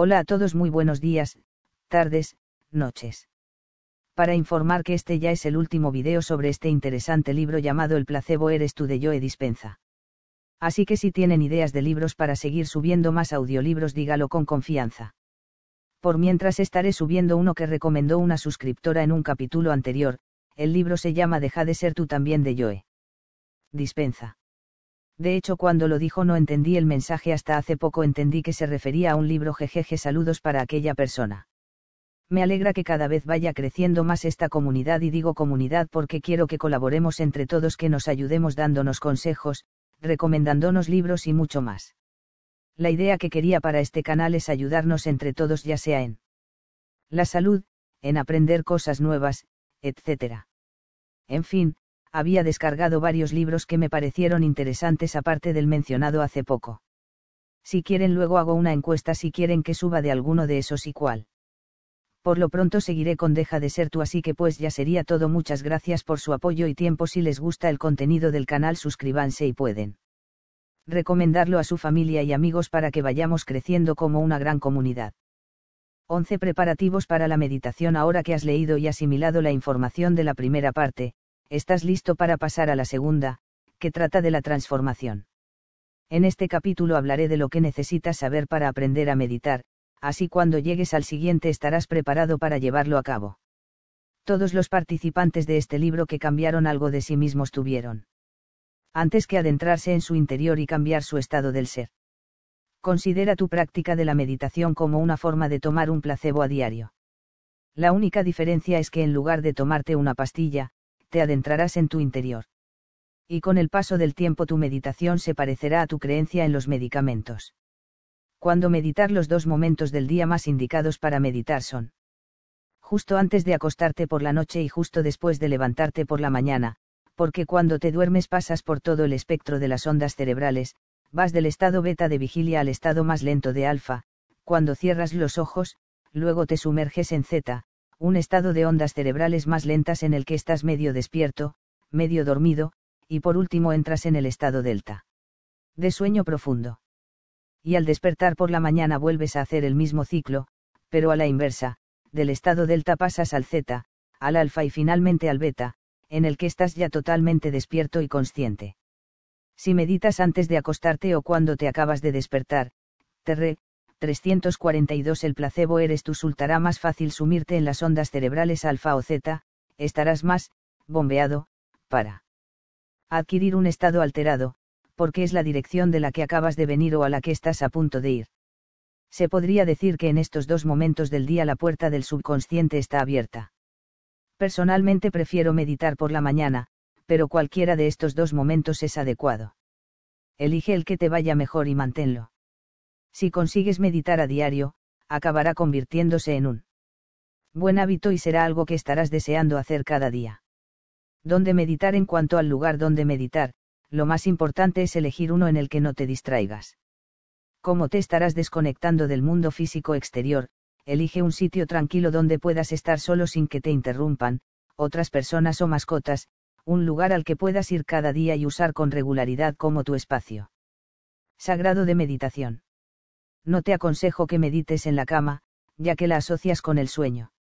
Hola a todos, muy buenos días, tardes, noches. Para informar que este ya es el último video sobre este interesante libro llamado El placebo eres tú de Joe Dispenza. Así que si tienen ideas de libros para seguir subiendo más audiolibros, dígalo con confianza. Por mientras estaré subiendo uno que recomendó una suscriptora en un capítulo anterior, el libro se llama Deja de ser tú también de Joe. Dispenza. De hecho, cuando lo dijo no entendí el mensaje hasta hace poco entendí que se refería a un libro jejeje saludos para aquella persona. Me alegra que cada vez vaya creciendo más esta comunidad y digo comunidad porque quiero que colaboremos entre todos que nos ayudemos dándonos consejos, recomendándonos libros y mucho más. La idea que quería para este canal es ayudarnos entre todos ya sea en la salud, en aprender cosas nuevas, etc. En fin, había descargado varios libros que me parecieron interesantes aparte del mencionado hace poco. Si quieren luego hago una encuesta si quieren que suba de alguno de esos y cuál. Por lo pronto seguiré con Deja de ser tú así que pues ya sería todo muchas gracias por su apoyo y tiempo si les gusta el contenido del canal suscríbanse y pueden recomendarlo a su familia y amigos para que vayamos creciendo como una gran comunidad. 11 preparativos para la meditación ahora que has leído y asimilado la información de la primera parte, estás listo para pasar a la segunda, que trata de la transformación. En este capítulo hablaré de lo que necesitas saber para aprender a meditar, así cuando llegues al siguiente estarás preparado para llevarlo a cabo. Todos los participantes de este libro que cambiaron algo de sí mismos tuvieron. Antes que adentrarse en su interior y cambiar su estado del ser. Considera tu práctica de la meditación como una forma de tomar un placebo a diario. La única diferencia es que en lugar de tomarte una pastilla, te adentrarás en tu interior. Y con el paso del tiempo tu meditación se parecerá a tu creencia en los medicamentos. Cuando meditar los dos momentos del día más indicados para meditar son justo antes de acostarte por la noche y justo después de levantarte por la mañana, porque cuando te duermes pasas por todo el espectro de las ondas cerebrales, vas del estado beta de vigilia al estado más lento de alfa, cuando cierras los ojos, luego te sumerges en zeta, un estado de ondas cerebrales más lentas en el que estás medio despierto, medio dormido, y por último entras en el estado delta. De sueño profundo. Y al despertar por la mañana vuelves a hacer el mismo ciclo, pero a la inversa, del estado delta pasas al zeta, al alfa y finalmente al beta, en el que estás ya totalmente despierto y consciente. Si meditas antes de acostarte o cuando te acabas de despertar, te re 342 El placebo eres tú resultará más fácil sumirte en las ondas cerebrales alfa o zeta, estarás más, bombeado, para adquirir un estado alterado, porque es la dirección de la que acabas de venir o a la que estás a punto de ir. Se podría decir que en estos dos momentos del día la puerta del subconsciente está abierta. Personalmente prefiero meditar por la mañana, pero cualquiera de estos dos momentos es adecuado. Elige el que te vaya mejor y manténlo si consigues meditar a diario, acabará convirtiéndose en un buen hábito y será algo que estarás deseando hacer cada día. Donde meditar en cuanto al lugar donde meditar, lo más importante es elegir uno en el que no te distraigas. Como te estarás desconectando del mundo físico exterior, elige un sitio tranquilo donde puedas estar solo sin que te interrumpan, otras personas o mascotas, un lugar al que puedas ir cada día y usar con regularidad como tu espacio sagrado de meditación no te aconsejo que medites en la cama, ya que la asocias con el sueño.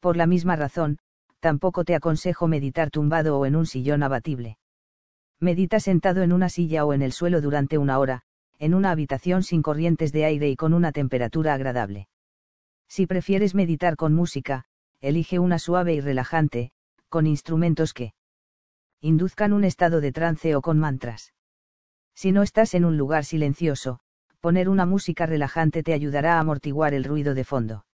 Por la misma razón, tampoco te aconsejo meditar tumbado o en un sillón abatible. Medita sentado en una silla o en el suelo durante una hora, en una habitación sin corrientes de aire y con una temperatura agradable. Si prefieres meditar con música, elige una suave y relajante, con instrumentos que induzcan un estado de trance o con mantras. Si no estás en un lugar silencioso, poner una música relajante te ayudará a amortiguar el ruido de fondo.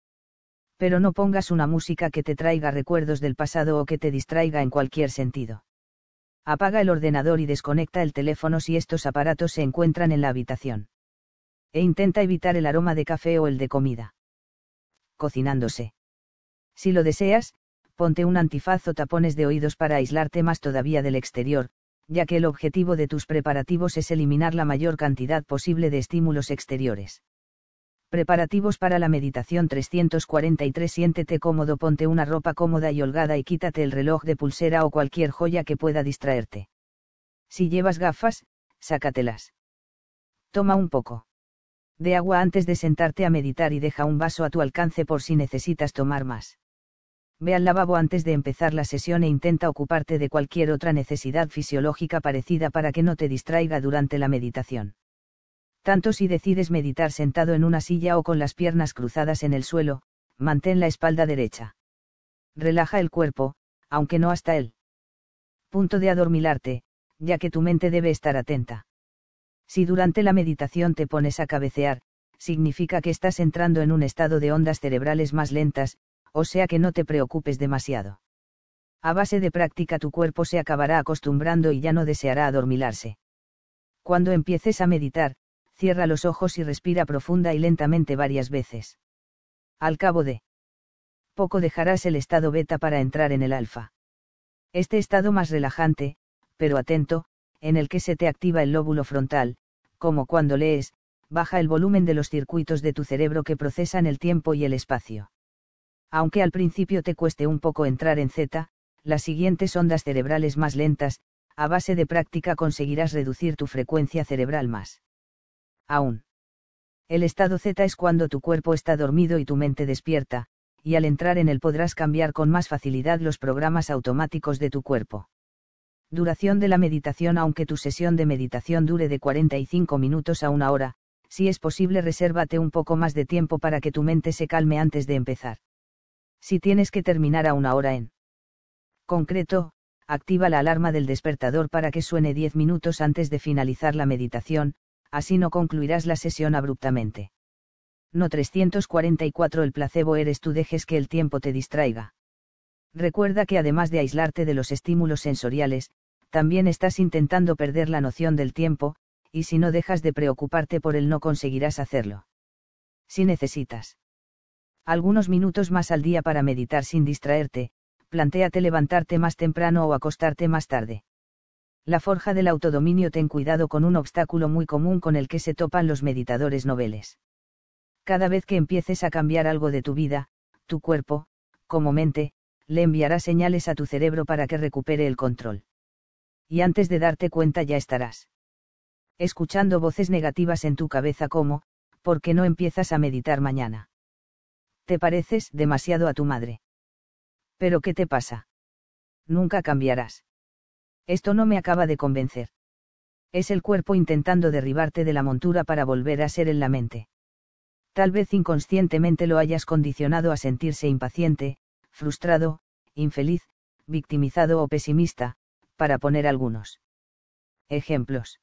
Pero no pongas una música que te traiga recuerdos del pasado o que te distraiga en cualquier sentido. Apaga el ordenador y desconecta el teléfono si estos aparatos se encuentran en la habitación. E intenta evitar el aroma de café o el de comida. Cocinándose. Si lo deseas, ponte un antifaz o tapones de oídos para aislarte más todavía del exterior, ya que el objetivo de tus preparativos es eliminar la mayor cantidad posible de estímulos exteriores. Preparativos para la meditación 343 Siéntete cómodo, ponte una ropa cómoda y holgada y quítate el reloj de pulsera o cualquier joya que pueda distraerte. Si llevas gafas, sácatelas. Toma un poco de agua antes de sentarte a meditar y deja un vaso a tu alcance por si necesitas tomar más. Ve al lavabo antes de empezar la sesión e intenta ocuparte de cualquier otra necesidad fisiológica parecida para que no te distraiga durante la meditación. Tanto si decides meditar sentado en una silla o con las piernas cruzadas en el suelo, mantén la espalda derecha. Relaja el cuerpo, aunque no hasta el Punto de adormilarte, ya que tu mente debe estar atenta. Si durante la meditación te pones a cabecear, significa que estás entrando en un estado de ondas cerebrales más lentas, o sea que no te preocupes demasiado. A base de práctica tu cuerpo se acabará acostumbrando y ya no deseará adormilarse. Cuando empieces a meditar, cierra los ojos y respira profunda y lentamente varias veces. Al cabo de poco dejarás el estado beta para entrar en el alfa. Este estado más relajante, pero atento, en el que se te activa el lóbulo frontal, como cuando lees, baja el volumen de los circuitos de tu cerebro que procesan el tiempo y el espacio. Aunque al principio te cueste un poco entrar en Z, las siguientes ondas cerebrales más lentas, a base de práctica conseguirás reducir tu frecuencia cerebral más. Aún. El estado Z es cuando tu cuerpo está dormido y tu mente despierta, y al entrar en él podrás cambiar con más facilidad los programas automáticos de tu cuerpo. Duración de la meditación Aunque tu sesión de meditación dure de 45 minutos a una hora, si es posible resérvate un poco más de tiempo para que tu mente se calme antes de empezar si tienes que terminar a una hora en concreto, activa la alarma del despertador para que suene 10 minutos antes de finalizar la meditación, así no concluirás la sesión abruptamente. No 344 El placebo eres tú dejes que el tiempo te distraiga. Recuerda que además de aislarte de los estímulos sensoriales, también estás intentando perder la noción del tiempo, y si no dejas de preocuparte por él no conseguirás hacerlo. Si necesitas algunos minutos más al día para meditar sin distraerte, plantéate levantarte más temprano o acostarte más tarde. La forja del autodominio ten cuidado con un obstáculo muy común con el que se topan los meditadores noveles. Cada vez que empieces a cambiar algo de tu vida, tu cuerpo, como mente, le enviará señales a tu cerebro para que recupere el control. Y antes de darte cuenta ya estarás escuchando voces negativas en tu cabeza como, ¿por qué no empiezas a meditar mañana? Te pareces demasiado a tu madre. ¿Pero qué te pasa? Nunca cambiarás. Esto no me acaba de convencer. Es el cuerpo intentando derribarte de la montura para volver a ser en la mente. Tal vez inconscientemente lo hayas condicionado a sentirse impaciente, frustrado, infeliz, victimizado o pesimista, para poner algunos. Ejemplos.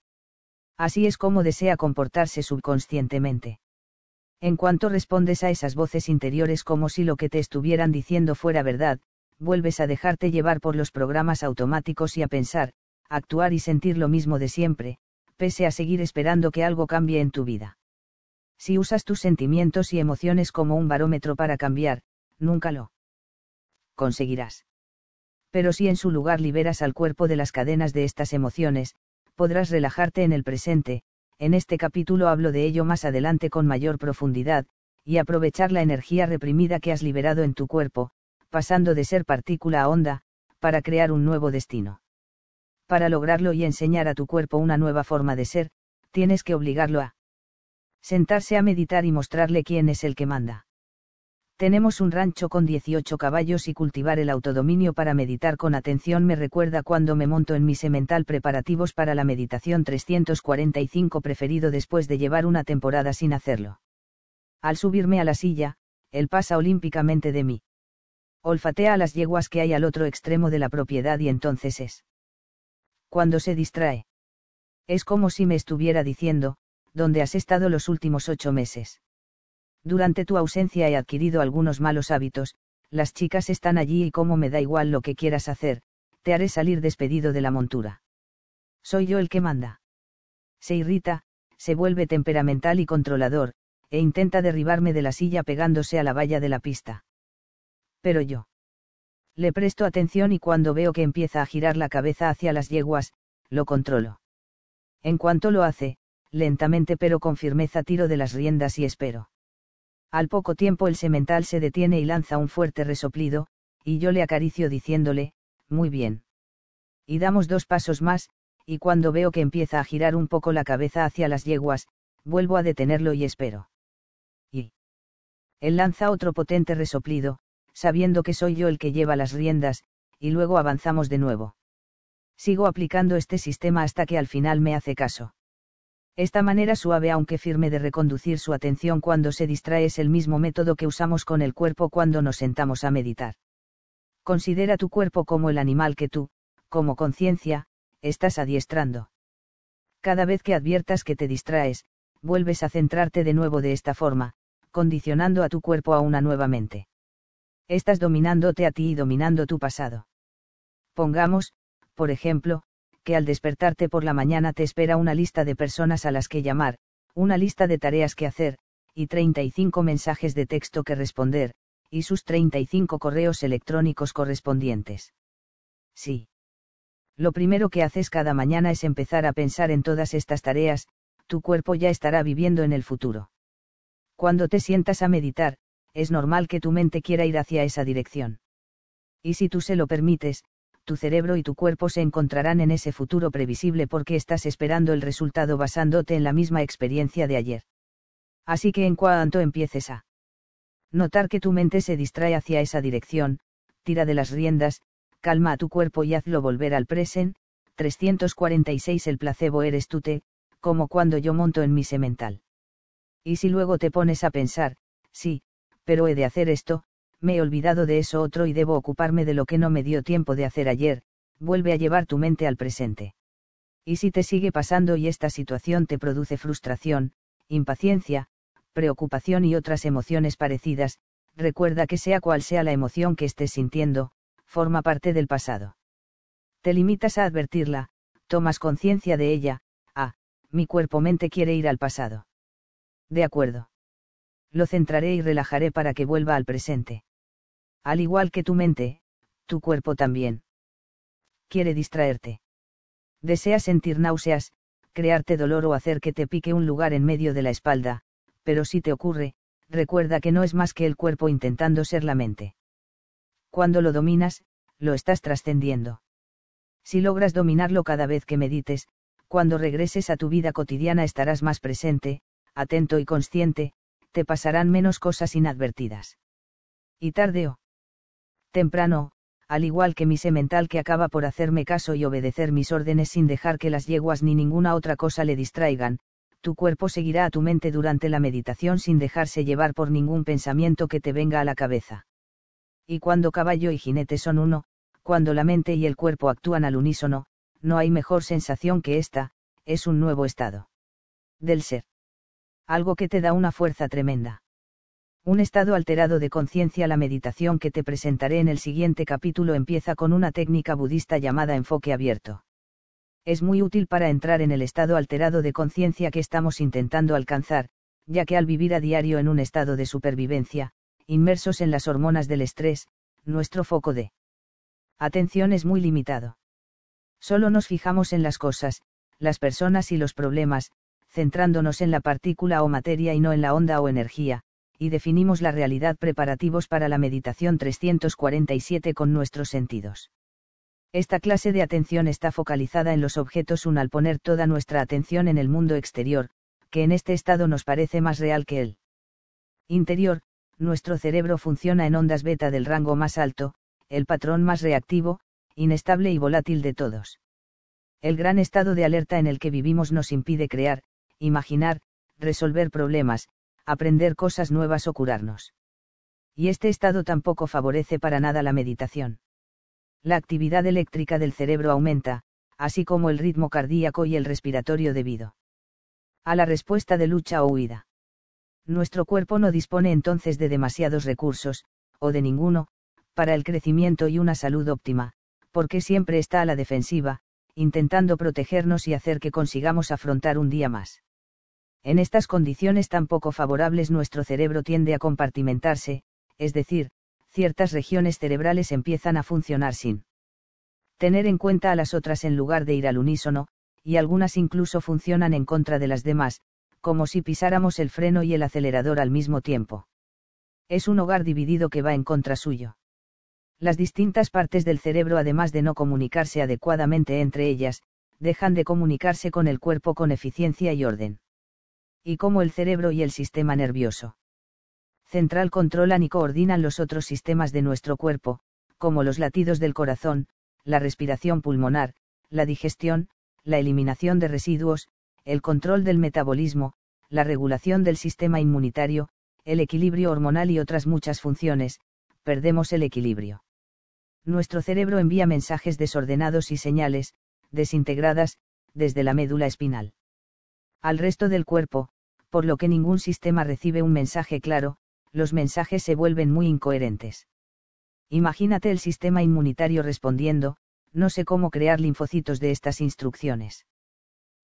Así es como desea comportarse subconscientemente. En cuanto respondes a esas voces interiores como si lo que te estuvieran diciendo fuera verdad, vuelves a dejarte llevar por los programas automáticos y a pensar, actuar y sentir lo mismo de siempre, pese a seguir esperando que algo cambie en tu vida. Si usas tus sentimientos y emociones como un barómetro para cambiar, nunca lo conseguirás. Pero si en su lugar liberas al cuerpo de las cadenas de estas emociones, podrás relajarte en el presente, en este capítulo hablo de ello más adelante con mayor profundidad, y aprovechar la energía reprimida que has liberado en tu cuerpo, pasando de ser partícula a onda, para crear un nuevo destino. Para lograrlo y enseñar a tu cuerpo una nueva forma de ser, tienes que obligarlo a sentarse a meditar y mostrarle quién es el que manda. Tenemos un rancho con 18 caballos y cultivar el autodominio para meditar con atención me recuerda cuando me monto en mi semental preparativos para la meditación 345 preferido después de llevar una temporada sin hacerlo. Al subirme a la silla, él pasa olímpicamente de mí. Olfatea a las yeguas que hay al otro extremo de la propiedad y entonces es. Cuando se distrae. Es como si me estuviera diciendo, ¿dónde has estado los últimos ocho meses? Durante tu ausencia he adquirido algunos malos hábitos, las chicas están allí y como me da igual lo que quieras hacer, te haré salir despedido de la montura. Soy yo el que manda. Se irrita, se vuelve temperamental y controlador, e intenta derribarme de la silla pegándose a la valla de la pista. Pero yo. Le presto atención y cuando veo que empieza a girar la cabeza hacia las yeguas, lo controlo. En cuanto lo hace, lentamente pero con firmeza tiro de las riendas y espero. Al poco tiempo el semental se detiene y lanza un fuerte resoplido, y yo le acaricio diciéndole, muy bien. Y damos dos pasos más, y cuando veo que empieza a girar un poco la cabeza hacia las yeguas, vuelvo a detenerlo y espero. Y. Él lanza otro potente resoplido, sabiendo que soy yo el que lleva las riendas, y luego avanzamos de nuevo. Sigo aplicando este sistema hasta que al final me hace caso. Esta manera suave aunque firme de reconducir su atención cuando se distrae es el mismo método que usamos con el cuerpo cuando nos sentamos a meditar. Considera tu cuerpo como el animal que tú, como conciencia, estás adiestrando. Cada vez que adviertas que te distraes, vuelves a centrarte de nuevo de esta forma, condicionando a tu cuerpo a una nueva mente. Estás dominándote a ti y dominando tu pasado. Pongamos, por ejemplo, que al despertarte por la mañana te espera una lista de personas a las que llamar, una lista de tareas que hacer, y 35 mensajes de texto que responder, y sus 35 correos electrónicos correspondientes. Sí. Lo primero que haces cada mañana es empezar a pensar en todas estas tareas, tu cuerpo ya estará viviendo en el futuro. Cuando te sientas a meditar, es normal que tu mente quiera ir hacia esa dirección. Y si tú se lo permites, tu cerebro y tu cuerpo se encontrarán en ese futuro previsible porque estás esperando el resultado basándote en la misma experiencia de ayer. Así que en cuanto empieces a notar que tu mente se distrae hacia esa dirección, tira de las riendas, calma a tu cuerpo y hazlo volver al presente, 346 El placebo eres tú te, como cuando yo monto en mi semental. Y si luego te pones a pensar, sí, pero he de hacer esto, me he olvidado de eso otro y debo ocuparme de lo que no me dio tiempo de hacer ayer, vuelve a llevar tu mente al presente. Y si te sigue pasando y esta situación te produce frustración, impaciencia, preocupación y otras emociones parecidas, recuerda que sea cual sea la emoción que estés sintiendo, forma parte del pasado. Te limitas a advertirla, tomas conciencia de ella, ah, mi cuerpo-mente quiere ir al pasado. De acuerdo. Lo centraré y relajaré para que vuelva al presente al igual que tu mente, tu cuerpo también. Quiere distraerte. Desea sentir náuseas, crearte dolor o hacer que te pique un lugar en medio de la espalda, pero si te ocurre, recuerda que no es más que el cuerpo intentando ser la mente. Cuando lo dominas, lo estás trascendiendo. Si logras dominarlo cada vez que medites, cuando regreses a tu vida cotidiana estarás más presente, atento y consciente, te pasarán menos cosas inadvertidas. Y tarde o temprano, al igual que mi semental que acaba por hacerme caso y obedecer mis órdenes sin dejar que las yeguas ni ninguna otra cosa le distraigan, tu cuerpo seguirá a tu mente durante la meditación sin dejarse llevar por ningún pensamiento que te venga a la cabeza. Y cuando caballo y jinete son uno, cuando la mente y el cuerpo actúan al unísono, no hay mejor sensación que esta, es un nuevo estado. Del ser. Algo que te da una fuerza tremenda. Un estado alterado de conciencia. La meditación que te presentaré en el siguiente capítulo empieza con una técnica budista llamada enfoque abierto. Es muy útil para entrar en el estado alterado de conciencia que estamos intentando alcanzar, ya que al vivir a diario en un estado de supervivencia, inmersos en las hormonas del estrés, nuestro foco de atención es muy limitado. Solo nos fijamos en las cosas, las personas y los problemas, centrándonos en la partícula o materia y no en la onda o energía, y definimos la realidad preparativos para la meditación 347 con nuestros sentidos. Esta clase de atención está focalizada en los objetos un al poner toda nuestra atención en el mundo exterior, que en este estado nos parece más real que el interior, nuestro cerebro funciona en ondas beta del rango más alto, el patrón más reactivo, inestable y volátil de todos. El gran estado de alerta en el que vivimos nos impide crear, imaginar, resolver problemas, aprender cosas nuevas o curarnos. Y este estado tampoco favorece para nada la meditación. La actividad eléctrica del cerebro aumenta, así como el ritmo cardíaco y el respiratorio debido a la respuesta de lucha o huida. Nuestro cuerpo no dispone entonces de demasiados recursos, o de ninguno, para el crecimiento y una salud óptima, porque siempre está a la defensiva, intentando protegernos y hacer que consigamos afrontar un día más. En estas condiciones tan poco favorables nuestro cerebro tiende a compartimentarse, es decir, ciertas regiones cerebrales empiezan a funcionar sin tener en cuenta a las otras en lugar de ir al unísono, y algunas incluso funcionan en contra de las demás, como si pisáramos el freno y el acelerador al mismo tiempo. Es un hogar dividido que va en contra suyo. Las distintas partes del cerebro, además de no comunicarse adecuadamente entre ellas, dejan de comunicarse con el cuerpo con eficiencia y orden y cómo el cerebro y el sistema nervioso central controlan y coordinan los otros sistemas de nuestro cuerpo, como los latidos del corazón, la respiración pulmonar, la digestión, la eliminación de residuos, el control del metabolismo, la regulación del sistema inmunitario, el equilibrio hormonal y otras muchas funciones, perdemos el equilibrio. Nuestro cerebro envía mensajes desordenados y señales, desintegradas, desde la médula espinal al resto del cuerpo, por lo que ningún sistema recibe un mensaje claro, los mensajes se vuelven muy incoherentes. Imagínate el sistema inmunitario respondiendo, no sé cómo crear linfocitos de estas instrucciones.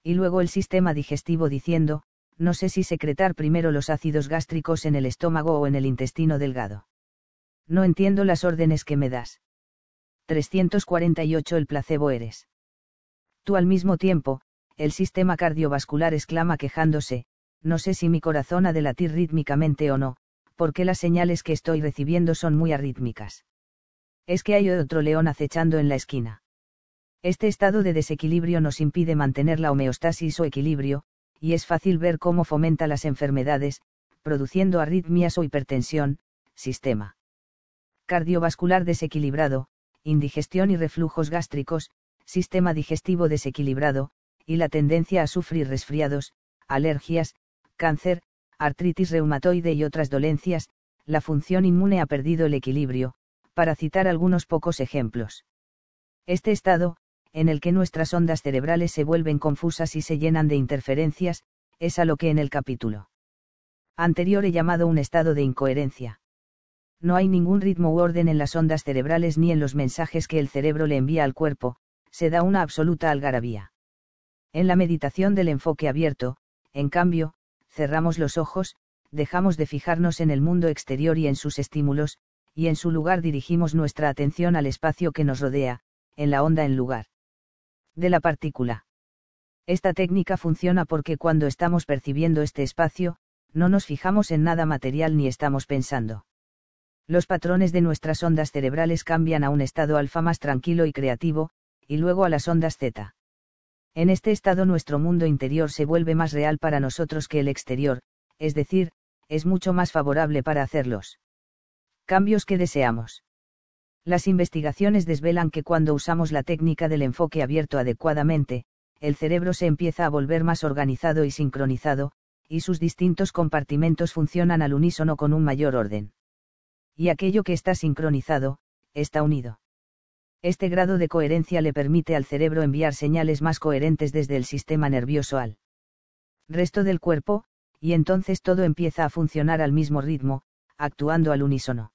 Y luego el sistema digestivo diciendo, no sé si secretar primero los ácidos gástricos en el estómago o en el intestino delgado. No entiendo las órdenes que me das. 348 El placebo eres. Tú al mismo tiempo, el sistema cardiovascular exclama quejándose, no sé si mi corazón ha de latir rítmicamente o no, porque las señales que estoy recibiendo son muy arrítmicas. Es que hay otro león acechando en la esquina. Este estado de desequilibrio nos impide mantener la homeostasis o equilibrio, y es fácil ver cómo fomenta las enfermedades, produciendo arritmias o hipertensión, sistema cardiovascular desequilibrado, indigestión y reflujos gástricos, sistema digestivo desequilibrado, y la tendencia a sufrir resfriados, alergias, cáncer, artritis reumatoide y otras dolencias, la función inmune ha perdido el equilibrio, para citar algunos pocos ejemplos. Este estado, en el que nuestras ondas cerebrales se vuelven confusas y se llenan de interferencias, es a lo que en el capítulo anterior he llamado un estado de incoherencia. No hay ningún ritmo u orden en las ondas cerebrales ni en los mensajes que el cerebro le envía al cuerpo, se da una absoluta algarabía. En la meditación del enfoque abierto, en cambio, cerramos los ojos, dejamos de fijarnos en el mundo exterior y en sus estímulos, y en su lugar dirigimos nuestra atención al espacio que nos rodea, en la onda en lugar de la partícula. Esta técnica funciona porque cuando estamos percibiendo este espacio, no nos fijamos en nada material ni estamos pensando. Los patrones de nuestras ondas cerebrales cambian a un estado alfa más tranquilo y creativo, y luego a las ondas Z. En este estado nuestro mundo interior se vuelve más real para nosotros que el exterior, es decir, es mucho más favorable para hacerlos. Cambios que deseamos. Las investigaciones desvelan que cuando usamos la técnica del enfoque abierto adecuadamente, el cerebro se empieza a volver más organizado y sincronizado, y sus distintos compartimentos funcionan al unísono con un mayor orden. Y aquello que está sincronizado, está unido. Este grado de coherencia le permite al cerebro enviar señales más coherentes desde el sistema nervioso al resto del cuerpo, y entonces todo empieza a funcionar al mismo ritmo, actuando al unísono.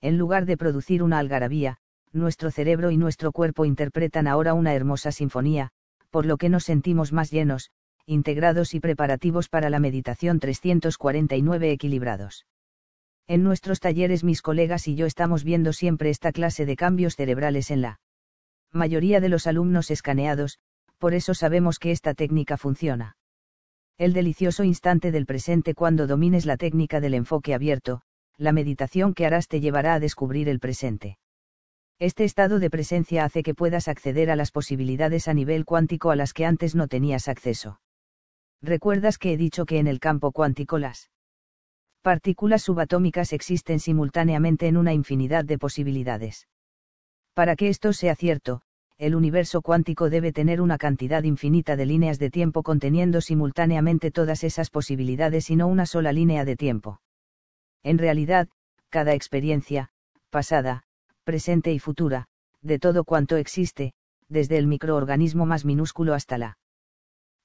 En lugar de producir una algarabía, nuestro cerebro y nuestro cuerpo interpretan ahora una hermosa sinfonía, por lo que nos sentimos más llenos, integrados y preparativos para la meditación 349 equilibrados. En nuestros talleres mis colegas y yo estamos viendo siempre esta clase de cambios cerebrales en la mayoría de los alumnos escaneados, por eso sabemos que esta técnica funciona. El delicioso instante del presente cuando domines la técnica del enfoque abierto, la meditación que harás te llevará a descubrir el presente. Este estado de presencia hace que puedas acceder a las posibilidades a nivel cuántico a las que antes no tenías acceso. ¿Recuerdas que he dicho que en el campo cuántico las Partículas subatómicas existen simultáneamente en una infinidad de posibilidades. Para que esto sea cierto, el universo cuántico debe tener una cantidad infinita de líneas de tiempo conteniendo simultáneamente todas esas posibilidades y no una sola línea de tiempo. En realidad, cada experiencia, pasada, presente y futura, de todo cuanto existe, desde el microorganismo más minúsculo hasta la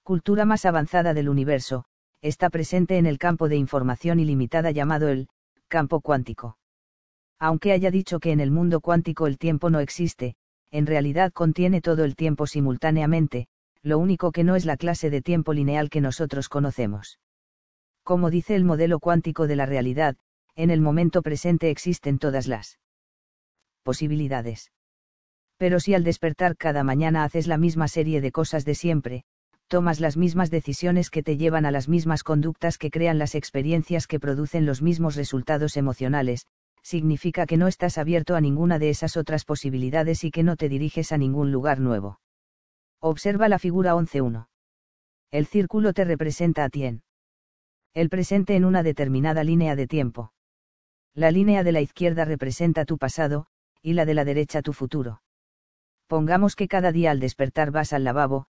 cultura más avanzada del universo, está presente en el campo de información ilimitada llamado el campo cuántico. Aunque haya dicho que en el mundo cuántico el tiempo no existe, en realidad contiene todo el tiempo simultáneamente, lo único que no es la clase de tiempo lineal que nosotros conocemos. Como dice el modelo cuántico de la realidad, en el momento presente existen todas las posibilidades. Pero si al despertar cada mañana haces la misma serie de cosas de siempre, tomas las mismas decisiones que te llevan a las mismas conductas que crean las experiencias que producen los mismos resultados emocionales, significa que no estás abierto a ninguna de esas otras posibilidades y que no te diriges a ningún lugar nuevo. Observa la figura 11.1. El círculo te representa a ti en el presente en una determinada línea de tiempo. La línea de la izquierda representa tu pasado, y la de la derecha tu futuro. Pongamos que cada día al despertar vas al lavabo,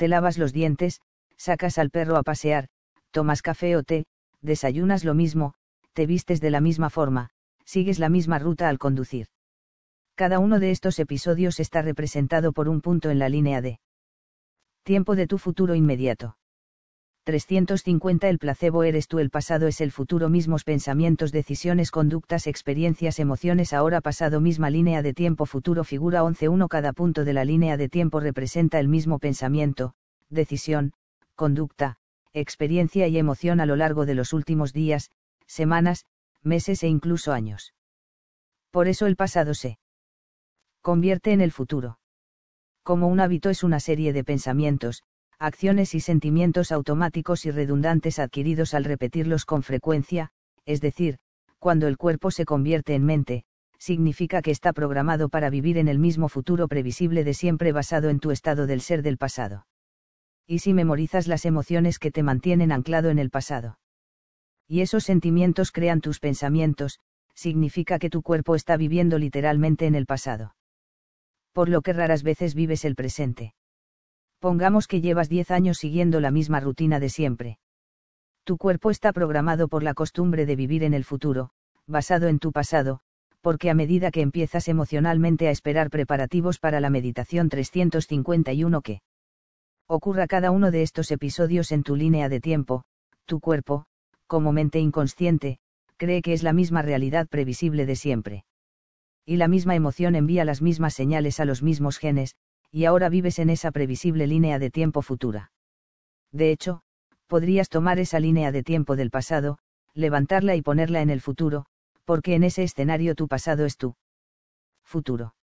te lavas los dientes, sacas al perro a pasear, tomas café o té, desayunas lo mismo, te vistes de la misma forma, sigues la misma ruta al conducir. Cada uno de estos episodios está representado por un punto en la línea de tiempo de tu futuro inmediato. 350 El placebo eres tú, el pasado es el futuro, mismos pensamientos, decisiones, conductas, experiencias, emociones, ahora pasado, misma línea de tiempo, futuro, figura 11.1 Cada punto de la línea de tiempo representa el mismo pensamiento, decisión, conducta, experiencia y emoción a lo largo de los últimos días, semanas, meses e incluso años. Por eso el pasado se convierte en el futuro. Como un hábito es una serie de pensamientos, acciones y sentimientos automáticos y redundantes adquiridos al repetirlos con frecuencia, es decir, cuando el cuerpo se convierte en mente, significa que está programado para vivir en el mismo futuro previsible de siempre basado en tu estado del ser del pasado. Y si memorizas las emociones que te mantienen anclado en el pasado. Y esos sentimientos crean tus pensamientos, significa que tu cuerpo está viviendo literalmente en el pasado. Por lo que raras veces vives el presente pongamos que llevas 10 años siguiendo la misma rutina de siempre. Tu cuerpo está programado por la costumbre de vivir en el futuro, basado en tu pasado, porque a medida que empiezas emocionalmente a esperar preparativos para la meditación 351 que ocurra cada uno de estos episodios en tu línea de tiempo, tu cuerpo, como mente inconsciente, cree que es la misma realidad previsible de siempre. Y la misma emoción envía las mismas señales a los mismos genes, y ahora vives en esa previsible línea de tiempo futura. De hecho, podrías tomar esa línea de tiempo del pasado, levantarla y ponerla en el futuro, porque en ese escenario tu pasado es tu futuro.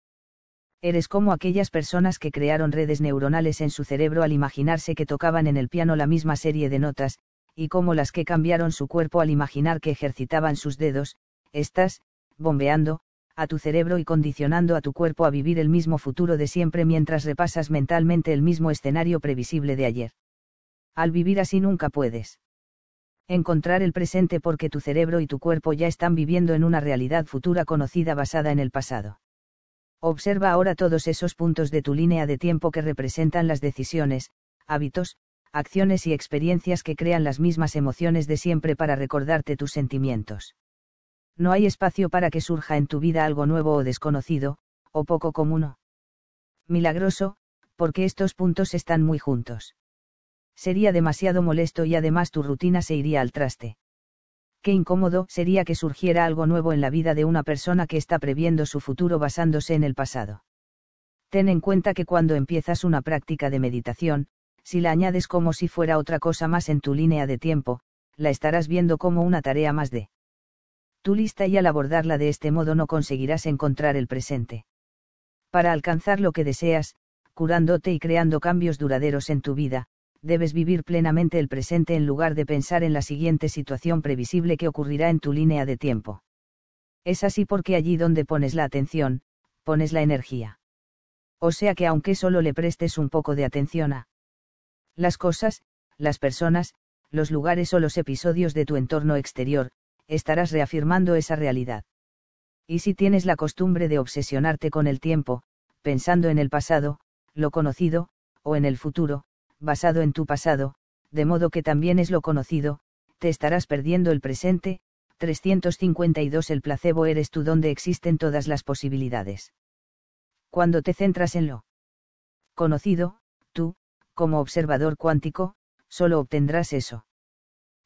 Eres como aquellas personas que crearon redes neuronales en su cerebro al imaginarse que tocaban en el piano la misma serie de notas, y como las que cambiaron su cuerpo al imaginar que ejercitaban sus dedos, estás, bombeando, a tu cerebro y condicionando a tu cuerpo a vivir el mismo futuro de siempre mientras repasas mentalmente el mismo escenario previsible de ayer. Al vivir así nunca puedes encontrar el presente porque tu cerebro y tu cuerpo ya están viviendo en una realidad futura conocida basada en el pasado. Observa ahora todos esos puntos de tu línea de tiempo que representan las decisiones, hábitos, acciones y experiencias que crean las mismas emociones de siempre para recordarte tus sentimientos no hay espacio para que surja en tu vida algo nuevo o desconocido, o poco común milagroso, porque estos puntos están muy juntos. Sería demasiado molesto y además tu rutina se iría al traste. Qué incómodo sería que surgiera algo nuevo en la vida de una persona que está previendo su futuro basándose en el pasado. Ten en cuenta que cuando empiezas una práctica de meditación, si la añades como si fuera otra cosa más en tu línea de tiempo, la estarás viendo como una tarea más de tu lista y al abordarla de este modo no conseguirás encontrar el presente. Para alcanzar lo que deseas, curándote y creando cambios duraderos en tu vida, debes vivir plenamente el presente en lugar de pensar en la siguiente situación previsible que ocurrirá en tu línea de tiempo. Es así porque allí donde pones la atención, pones la energía. O sea que aunque solo le prestes un poco de atención a las cosas, las personas, los lugares o los episodios de tu entorno exterior, estarás reafirmando esa realidad. Y si tienes la costumbre de obsesionarte con el tiempo, pensando en el pasado, lo conocido, o en el futuro, basado en tu pasado, de modo que también es lo conocido, te estarás perdiendo el presente, 352 El placebo eres tú donde existen todas las posibilidades. Cuando te centras en lo conocido, tú, como observador cuántico, solo obtendrás eso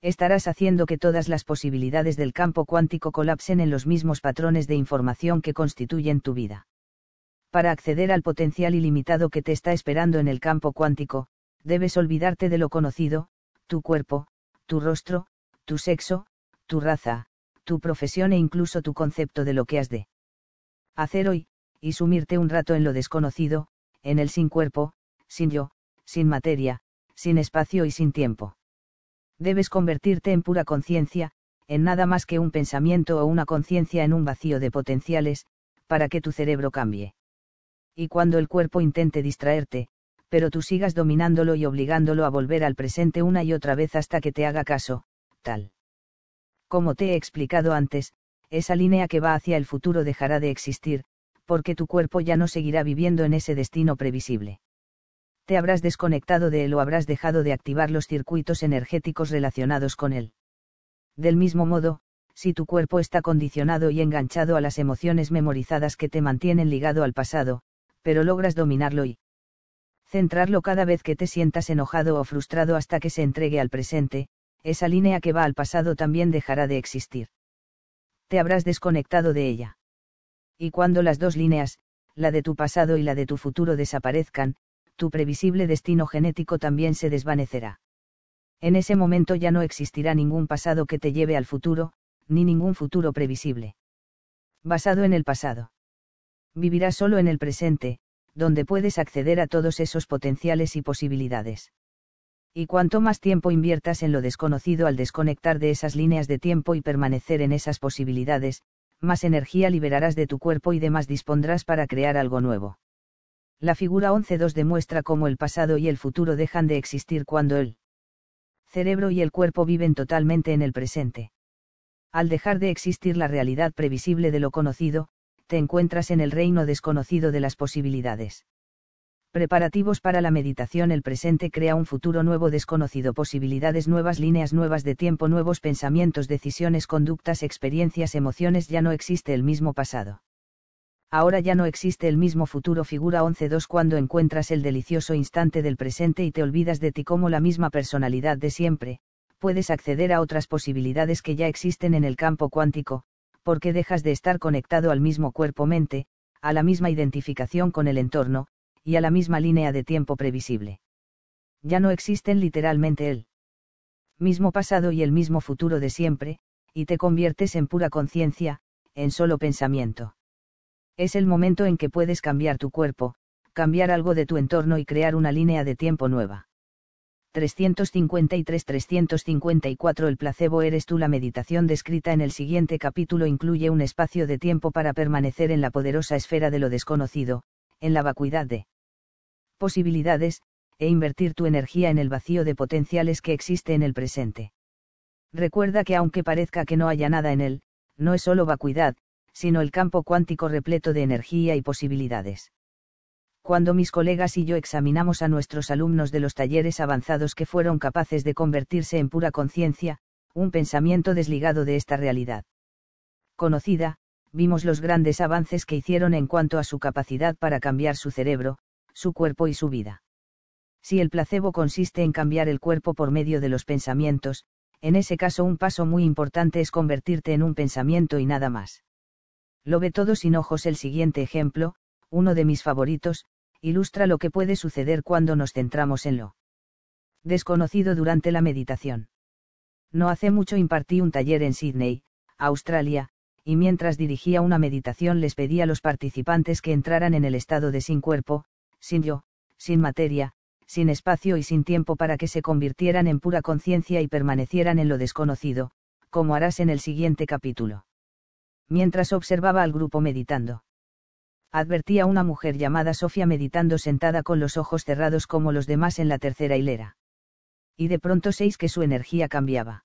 estarás haciendo que todas las posibilidades del campo cuántico colapsen en los mismos patrones de información que constituyen tu vida. Para acceder al potencial ilimitado que te está esperando en el campo cuántico, debes olvidarte de lo conocido, tu cuerpo, tu rostro, tu sexo, tu raza, tu profesión e incluso tu concepto de lo que has de hacer hoy, y sumirte un rato en lo desconocido, en el sin cuerpo, sin yo, sin materia, sin espacio y sin tiempo debes convertirte en pura conciencia, en nada más que un pensamiento o una conciencia en un vacío de potenciales, para que tu cerebro cambie. Y cuando el cuerpo intente distraerte, pero tú sigas dominándolo y obligándolo a volver al presente una y otra vez hasta que te haga caso, tal. Como te he explicado antes, esa línea que va hacia el futuro dejará de existir, porque tu cuerpo ya no seguirá viviendo en ese destino previsible te habrás desconectado de él o habrás dejado de activar los circuitos energéticos relacionados con él. Del mismo modo, si tu cuerpo está condicionado y enganchado a las emociones memorizadas que te mantienen ligado al pasado, pero logras dominarlo y centrarlo cada vez que te sientas enojado o frustrado hasta que se entregue al presente, esa línea que va al pasado también dejará de existir. Te habrás desconectado de ella. Y cuando las dos líneas, la de tu pasado y la de tu futuro desaparezcan, tu previsible destino genético también se desvanecerá. En ese momento ya no existirá ningún pasado que te lleve al futuro, ni ningún futuro previsible. Basado en el pasado. Vivirás solo en el presente, donde puedes acceder a todos esos potenciales y posibilidades. Y cuanto más tiempo inviertas en lo desconocido al desconectar de esas líneas de tiempo y permanecer en esas posibilidades, más energía liberarás de tu cuerpo y demás dispondrás para crear algo nuevo. La figura 11.2 demuestra cómo el pasado y el futuro dejan de existir cuando el cerebro y el cuerpo viven totalmente en el presente. Al dejar de existir la realidad previsible de lo conocido, te encuentras en el reino desconocido de las posibilidades. Preparativos para la meditación El presente crea un futuro nuevo desconocido, posibilidades nuevas, líneas nuevas de tiempo, nuevos pensamientos, decisiones, conductas, experiencias, emociones, ya no existe el mismo pasado ahora ya no existe el mismo futuro figura 11.2 cuando encuentras el delicioso instante del presente y te olvidas de ti como la misma personalidad de siempre, puedes acceder a otras posibilidades que ya existen en el campo cuántico, porque dejas de estar conectado al mismo cuerpo-mente, a la misma identificación con el entorno, y a la misma línea de tiempo previsible. Ya no existen literalmente el mismo pasado y el mismo futuro de siempre, y te conviertes en pura conciencia, en solo pensamiento es el momento en que puedes cambiar tu cuerpo, cambiar algo de tu entorno y crear una línea de tiempo nueva. 353-354 El placebo eres tú La meditación descrita en el siguiente capítulo incluye un espacio de tiempo para permanecer en la poderosa esfera de lo desconocido, en la vacuidad de posibilidades, e invertir tu energía en el vacío de potenciales que existe en el presente. Recuerda que aunque parezca que no haya nada en él, no es solo vacuidad, sino el campo cuántico repleto de energía y posibilidades. Cuando mis colegas y yo examinamos a nuestros alumnos de los talleres avanzados que fueron capaces de convertirse en pura conciencia, un pensamiento desligado de esta realidad. Conocida, vimos los grandes avances que hicieron en cuanto a su capacidad para cambiar su cerebro, su cuerpo y su vida. Si el placebo consiste en cambiar el cuerpo por medio de los pensamientos, en ese caso un paso muy importante es convertirte en un pensamiento y nada más. Lo ve todo sin ojos el siguiente ejemplo, uno de mis favoritos, ilustra lo que puede suceder cuando nos centramos en lo desconocido durante la meditación. No hace mucho impartí un taller en Sydney, Australia, y mientras dirigía una meditación les pedí a los participantes que entraran en el estado de sin cuerpo, sin yo, sin materia, sin espacio y sin tiempo para que se convirtieran en pura conciencia y permanecieran en lo desconocido, como harás en el siguiente capítulo mientras observaba al grupo meditando. Advertí a una mujer llamada Sofía meditando sentada con los ojos cerrados como los demás en la tercera hilera. Y de pronto seis que su energía cambiaba.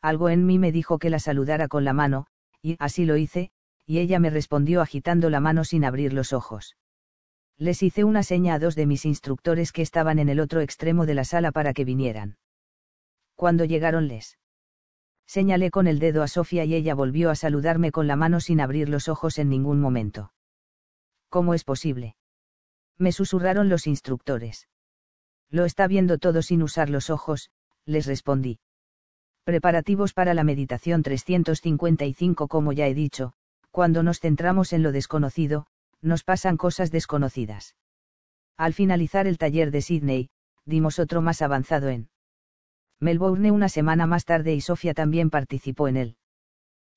Algo en mí me dijo que la saludara con la mano, y así lo hice, y ella me respondió agitando la mano sin abrir los ojos. Les hice una seña a dos de mis instructores que estaban en el otro extremo de la sala para que vinieran. Cuando llegaron les señalé con el dedo a Sofía y ella volvió a saludarme con la mano sin abrir los ojos en ningún momento. ¿Cómo es posible? Me susurraron los instructores. Lo está viendo todo sin usar los ojos, les respondí. Preparativos para la meditación 355 Como ya he dicho, cuando nos centramos en lo desconocido, nos pasan cosas desconocidas. Al finalizar el taller de Sydney, dimos otro más avanzado en Melbourne una semana más tarde y Sofía también participó en él.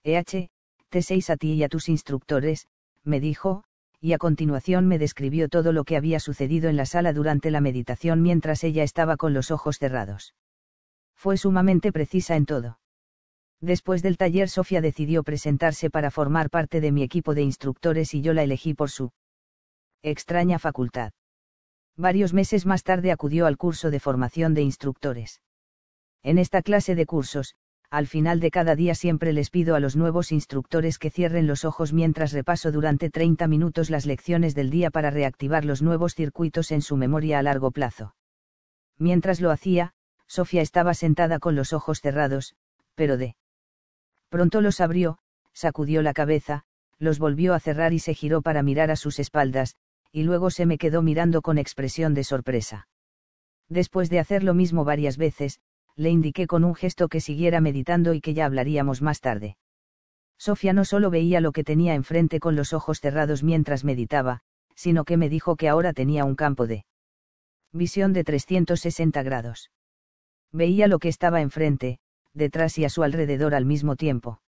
EH, T6 a ti y a tus instructores, me dijo, y a continuación me describió todo lo que había sucedido en la sala durante la meditación mientras ella estaba con los ojos cerrados. Fue sumamente precisa en todo. Después del taller Sofía decidió presentarse para formar parte de mi equipo de instructores y yo la elegí por su extraña facultad. Varios meses más tarde acudió al curso de formación de instructores. En esta clase de cursos, al final de cada día siempre les pido a los nuevos instructores que cierren los ojos mientras repaso durante 30 minutos las lecciones del día para reactivar los nuevos circuitos en su memoria a largo plazo. Mientras lo hacía, Sofía estaba sentada con los ojos cerrados, pero de pronto los abrió, sacudió la cabeza, los volvió a cerrar y se giró para mirar a sus espaldas, y luego se me quedó mirando con expresión de sorpresa. Después de hacer lo mismo varias veces, le indiqué con un gesto que siguiera meditando y que ya hablaríamos más tarde. Sofía no solo veía lo que tenía enfrente con los ojos cerrados mientras meditaba, sino que me dijo que ahora tenía un campo de visión de 360 grados. Veía lo que estaba enfrente, detrás y a su alrededor al mismo tiempo.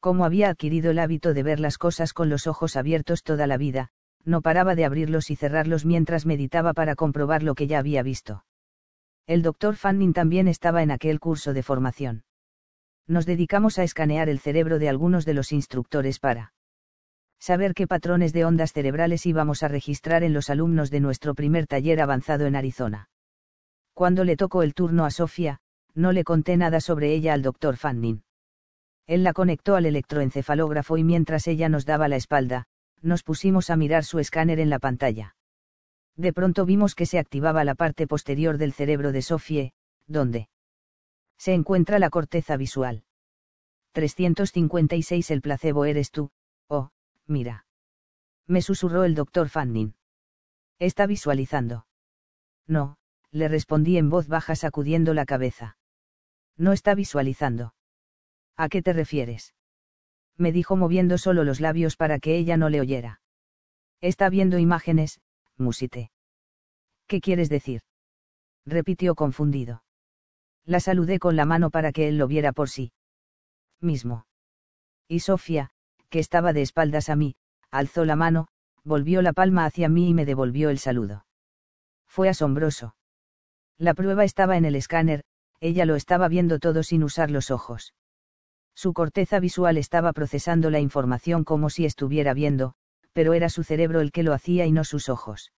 Como había adquirido el hábito de ver las cosas con los ojos abiertos toda la vida, no paraba de abrirlos y cerrarlos mientras meditaba para comprobar lo que ya había visto. El doctor Fanning también estaba en aquel curso de formación. Nos dedicamos a escanear el cerebro de algunos de los instructores para saber qué patrones de ondas cerebrales íbamos a registrar en los alumnos de nuestro primer taller avanzado en Arizona. Cuando le tocó el turno a Sofía, no le conté nada sobre ella al doctor Fanning. Él la conectó al electroencefalógrafo y mientras ella nos daba la espalda, nos pusimos a mirar su escáner en la pantalla. De pronto vimos que se activaba la parte posterior del cerebro de Sophie, donde se encuentra la corteza visual. 356 El placebo eres tú, oh, mira. Me susurró el doctor Fanning. Está visualizando. No, le respondí en voz baja sacudiendo la cabeza. No está visualizando. ¿A qué te refieres? Me dijo moviendo solo los labios para que ella no le oyera. Está viendo imágenes, musité. ¿Qué quieres decir? repitió confundido. La saludé con la mano para que él lo viera por sí. Mismo. Y Sofía, que estaba de espaldas a mí, alzó la mano, volvió la palma hacia mí y me devolvió el saludo. Fue asombroso. La prueba estaba en el escáner, ella lo estaba viendo todo sin usar los ojos. Su corteza visual estaba procesando la información como si estuviera viendo, pero era su cerebro el que lo hacía y no sus ojos.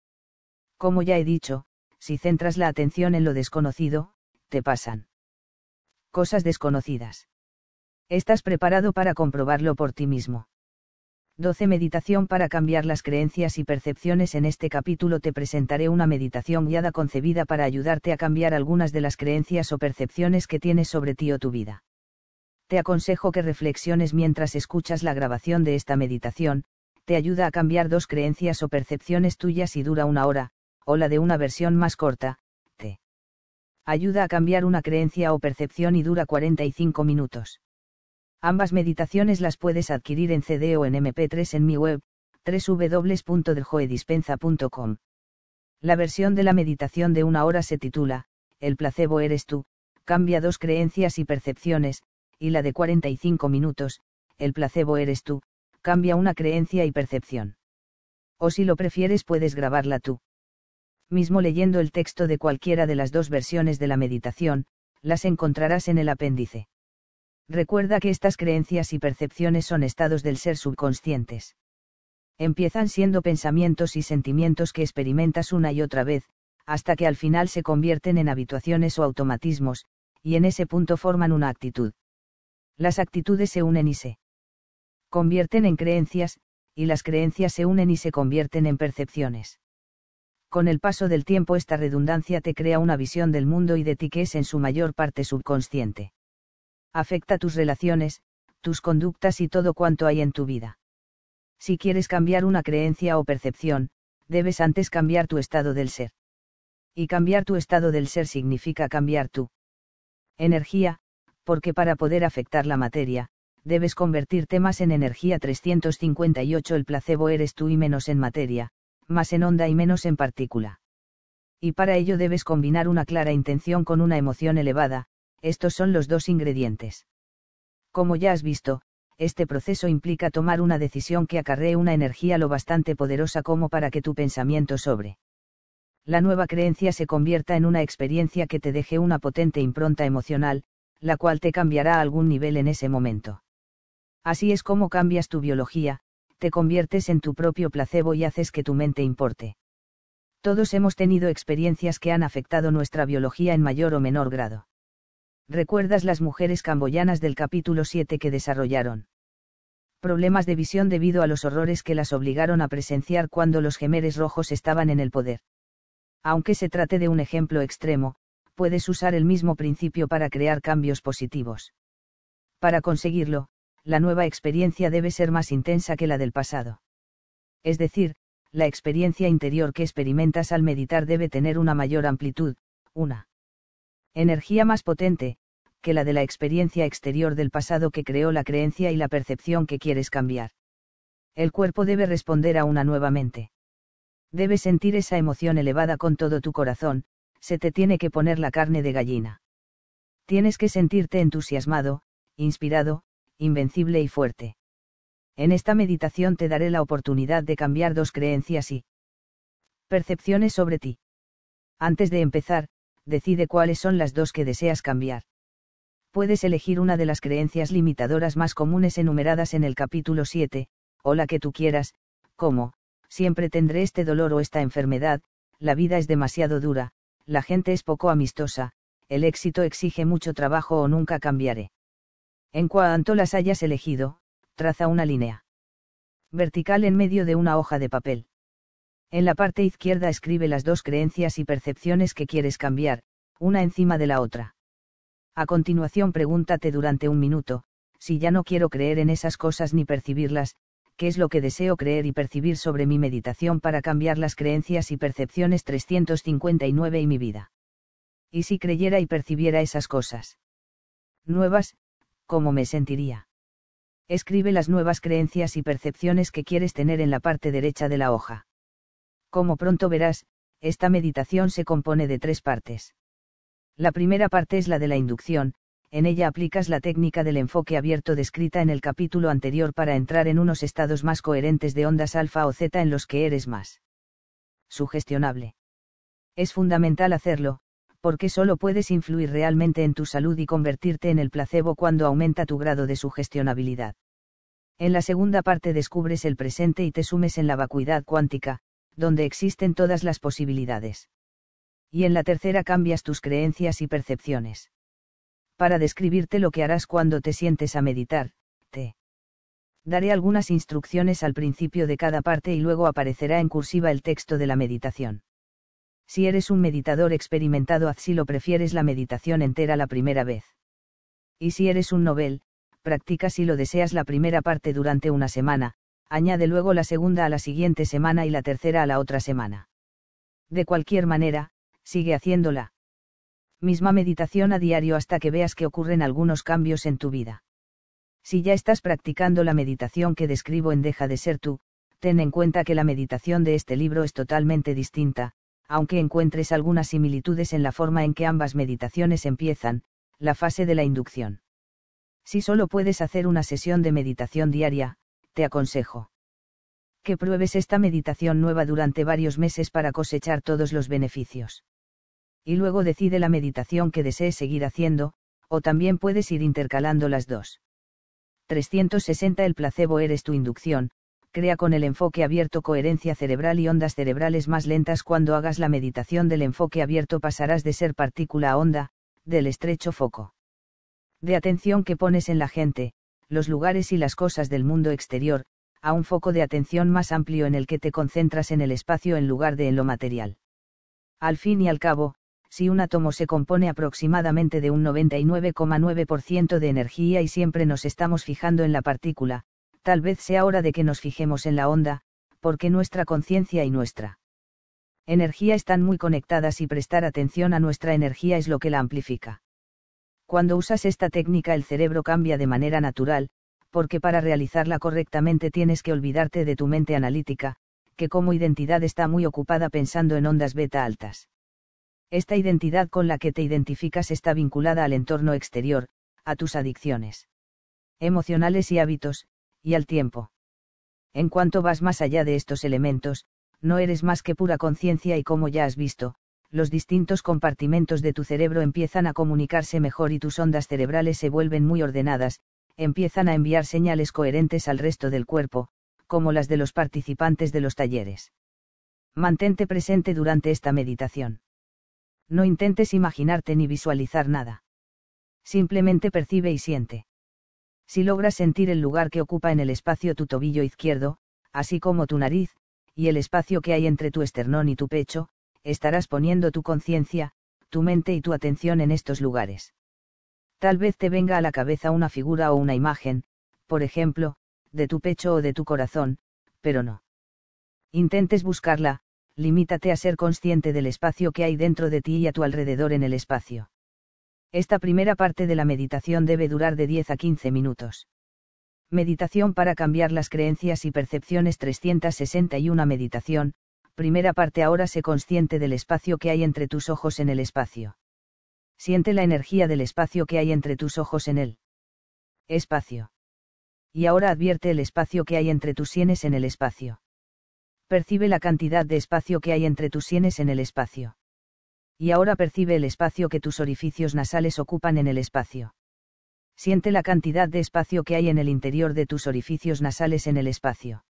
Como ya he dicho, si centras la atención en lo desconocido, te pasan cosas desconocidas. Estás preparado para comprobarlo por ti mismo. 12. Meditación para cambiar las creencias y percepciones. En este capítulo te presentaré una meditación guiada concebida para ayudarte a cambiar algunas de las creencias o percepciones que tienes sobre ti o tu vida. Te aconsejo que reflexiones mientras escuchas la grabación de esta meditación, te ayuda a cambiar dos creencias o percepciones tuyas y dura una hora, o la de una versión más corta, te ayuda a cambiar una creencia o percepción y dura 45 minutos. Ambas meditaciones las puedes adquirir en CD o en MP3 en mi web, www.deljoedispenza.com. La versión de la meditación de una hora se titula, El placebo eres tú, cambia dos creencias y percepciones, y la de 45 minutos, El placebo eres tú, cambia una creencia y percepción. O si lo prefieres puedes grabarla tú. Mismo leyendo el texto de cualquiera de las dos versiones de la meditación, las encontrarás en el apéndice. Recuerda que estas creencias y percepciones son estados del ser subconscientes. Empiezan siendo pensamientos y sentimientos que experimentas una y otra vez, hasta que al final se convierten en habituaciones o automatismos, y en ese punto forman una actitud. Las actitudes se unen y se convierten en creencias, y las creencias se unen y se convierten en percepciones. Con el paso del tiempo esta redundancia te crea una visión del mundo y de ti que es en su mayor parte subconsciente. Afecta tus relaciones, tus conductas y todo cuanto hay en tu vida. Si quieres cambiar una creencia o percepción, debes antes cambiar tu estado del ser. Y cambiar tu estado del ser significa cambiar tu energía, porque para poder afectar la materia, debes convertirte más en energía 358 el placebo eres tú y menos en materia, más en onda y menos en partícula. Y para ello debes combinar una clara intención con una emoción elevada, estos son los dos ingredientes. Como ya has visto, este proceso implica tomar una decisión que acarree una energía lo bastante poderosa como para que tu pensamiento sobre la nueva creencia se convierta en una experiencia que te deje una potente impronta emocional, la cual te cambiará a algún nivel en ese momento. Así es como cambias tu biología, te conviertes en tu propio placebo y haces que tu mente importe. Todos hemos tenido experiencias que han afectado nuestra biología en mayor o menor grado. ¿Recuerdas las mujeres camboyanas del capítulo 7 que desarrollaron? Problemas de visión debido a los horrores que las obligaron a presenciar cuando los gemeres rojos estaban en el poder. Aunque se trate de un ejemplo extremo, puedes usar el mismo principio para crear cambios positivos. Para conseguirlo, la nueva experiencia debe ser más intensa que la del pasado. Es decir, la experiencia interior que experimentas al meditar debe tener una mayor amplitud, una energía más potente, que la de la experiencia exterior del pasado que creó la creencia y la percepción que quieres cambiar. El cuerpo debe responder a una nueva mente. Debes sentir esa emoción elevada con todo tu corazón, se te tiene que poner la carne de gallina. Tienes que sentirte entusiasmado, inspirado, invencible y fuerte. En esta meditación te daré la oportunidad de cambiar dos creencias y percepciones sobre ti. Antes de empezar, decide cuáles son las dos que deseas cambiar. Puedes elegir una de las creencias limitadoras más comunes enumeradas en el capítulo 7, o la que tú quieras, como, siempre tendré este dolor o esta enfermedad, la vida es demasiado dura, la gente es poco amistosa, el éxito exige mucho trabajo o nunca cambiaré. En cuanto las hayas elegido, traza una línea vertical en medio de una hoja de papel. En la parte izquierda escribe las dos creencias y percepciones que quieres cambiar, una encima de la otra. A continuación pregúntate durante un minuto, si ya no quiero creer en esas cosas ni percibirlas, qué es lo que deseo creer y percibir sobre mi meditación para cambiar las creencias y percepciones 359 y mi vida. Y si creyera y percibiera esas cosas nuevas, cómo me sentiría. Escribe las nuevas creencias y percepciones que quieres tener en la parte derecha de la hoja. Como pronto verás, esta meditación se compone de tres partes. La primera parte es la de la inducción, en ella aplicas la técnica del enfoque abierto descrita en el capítulo anterior para entrar en unos estados más coherentes de ondas alfa o zeta en los que eres más sugestionable. Es fundamental hacerlo, porque solo puedes influir realmente en tu salud y convertirte en el placebo cuando aumenta tu grado de sugestionabilidad. En la segunda parte descubres el presente y te sumes en la vacuidad cuántica, donde existen todas las posibilidades. Y en la tercera cambias tus creencias y percepciones. Para describirte lo que harás cuando te sientes a meditar, te daré algunas instrucciones al principio de cada parte y luego aparecerá en cursiva el texto de la meditación. Si eres un meditador experimentado, haz si lo prefieres la meditación entera la primera vez. Y si eres un novel, practica si lo deseas la primera parte durante una semana, añade luego la segunda a la siguiente semana y la tercera a la otra semana. De cualquier manera, sigue haciéndola. Misma meditación a diario hasta que veas que ocurren algunos cambios en tu vida. Si ya estás practicando la meditación que describo en Deja de ser tú, ten en cuenta que la meditación de este libro es totalmente distinta, aunque encuentres algunas similitudes en la forma en que ambas meditaciones empiezan, la fase de la inducción. Si solo puedes hacer una sesión de meditación diaria, te aconsejo que pruebes esta meditación nueva durante varios meses para cosechar todos los beneficios. Y luego decide la meditación que desees seguir haciendo, o también puedes ir intercalando las dos. 360 El placebo eres tu inducción, crea con el enfoque abierto coherencia cerebral y ondas cerebrales más lentas. Cuando hagas la meditación del enfoque abierto pasarás de ser partícula a onda, del estrecho foco. De atención que pones en la gente, los lugares y las cosas del mundo exterior, a un foco de atención más amplio en el que te concentras en el espacio en lugar de en lo material. Al fin y al cabo, si un átomo se compone aproximadamente de un 99,9% de energía y siempre nos estamos fijando en la partícula, tal vez sea hora de que nos fijemos en la onda, porque nuestra conciencia y nuestra energía están muy conectadas y prestar atención a nuestra energía es lo que la amplifica. Cuando usas esta técnica el cerebro cambia de manera natural, porque para realizarla correctamente tienes que olvidarte de tu mente analítica, que como identidad está muy ocupada pensando en ondas beta altas. Esta identidad con la que te identificas está vinculada al entorno exterior, a tus adicciones emocionales y hábitos, y al tiempo. En cuanto vas más allá de estos elementos, no eres más que pura conciencia y como ya has visto, los distintos compartimentos de tu cerebro empiezan a comunicarse mejor y tus ondas cerebrales se vuelven muy ordenadas, empiezan a enviar señales coherentes al resto del cuerpo, como las de los participantes de los talleres. Mantente presente durante esta meditación. No intentes imaginarte ni visualizar nada. Simplemente percibe y siente si logras sentir el lugar que ocupa en el espacio tu tobillo izquierdo, así como tu nariz, y el espacio que hay entre tu esternón y tu pecho, estarás poniendo tu conciencia, tu mente y tu atención en estos lugares. Tal vez te venga a la cabeza una figura o una imagen, por ejemplo, de tu pecho o de tu corazón, pero no. Intentes buscarla, limítate a ser consciente del espacio que hay dentro de ti y a tu alrededor en el espacio. Esta primera parte de la meditación debe durar de 10 a 15 minutos. Meditación para cambiar las creencias y percepciones 361 meditación, primera parte ahora sé consciente del espacio que hay entre tus ojos en el espacio. Siente la energía del espacio que hay entre tus ojos en el espacio. Y ahora advierte el espacio que hay entre tus sienes en el espacio. Percibe la cantidad de espacio que hay entre tus sienes en el espacio. Y ahora percibe el espacio que tus orificios nasales ocupan en el espacio. Siente la cantidad de espacio que hay en el interior de tus orificios nasales en el espacio.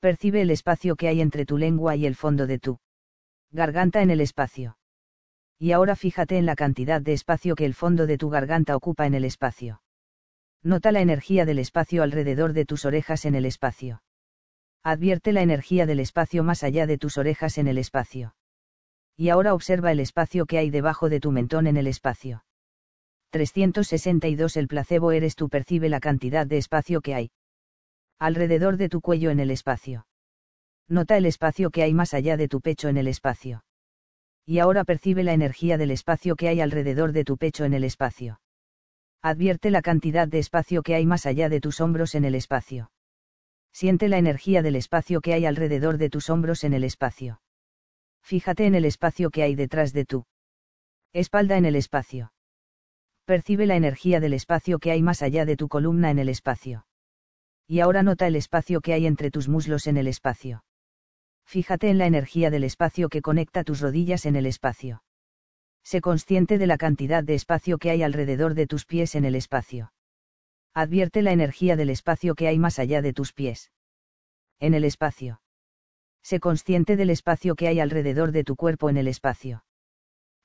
Percibe el espacio que hay entre tu lengua y el fondo de tu garganta en el espacio. Y ahora fíjate en la cantidad de espacio que el fondo de tu garganta ocupa en el espacio. Nota la energía del espacio alrededor de tus orejas en el espacio. Advierte la energía del espacio más allá de tus orejas en el espacio y ahora observa el espacio que hay debajo de tu mentón en el espacio. 362 El placebo eres tú percibe la cantidad de espacio que hay alrededor de tu cuello en el espacio. Nota el espacio que hay más allá de tu pecho en el espacio. Y ahora percibe la energía del espacio que hay alrededor de tu pecho en el espacio. Advierte la cantidad de espacio que hay más allá de tus hombros en el espacio. Siente la energía del espacio que hay alrededor de tus hombros en el espacio fíjate en el espacio que hay detrás de tu espalda en el espacio. Percibe la energía del espacio que hay más allá de tu columna en el espacio. Y ahora nota el espacio que hay entre tus muslos en el espacio. Fíjate en la energía del espacio que conecta tus rodillas en el espacio. Sé consciente de la cantidad de espacio que hay alrededor de tus pies en el espacio. Advierte la energía del espacio que hay más allá de tus pies. En el espacio se consciente del espacio que hay alrededor de tu cuerpo en el espacio.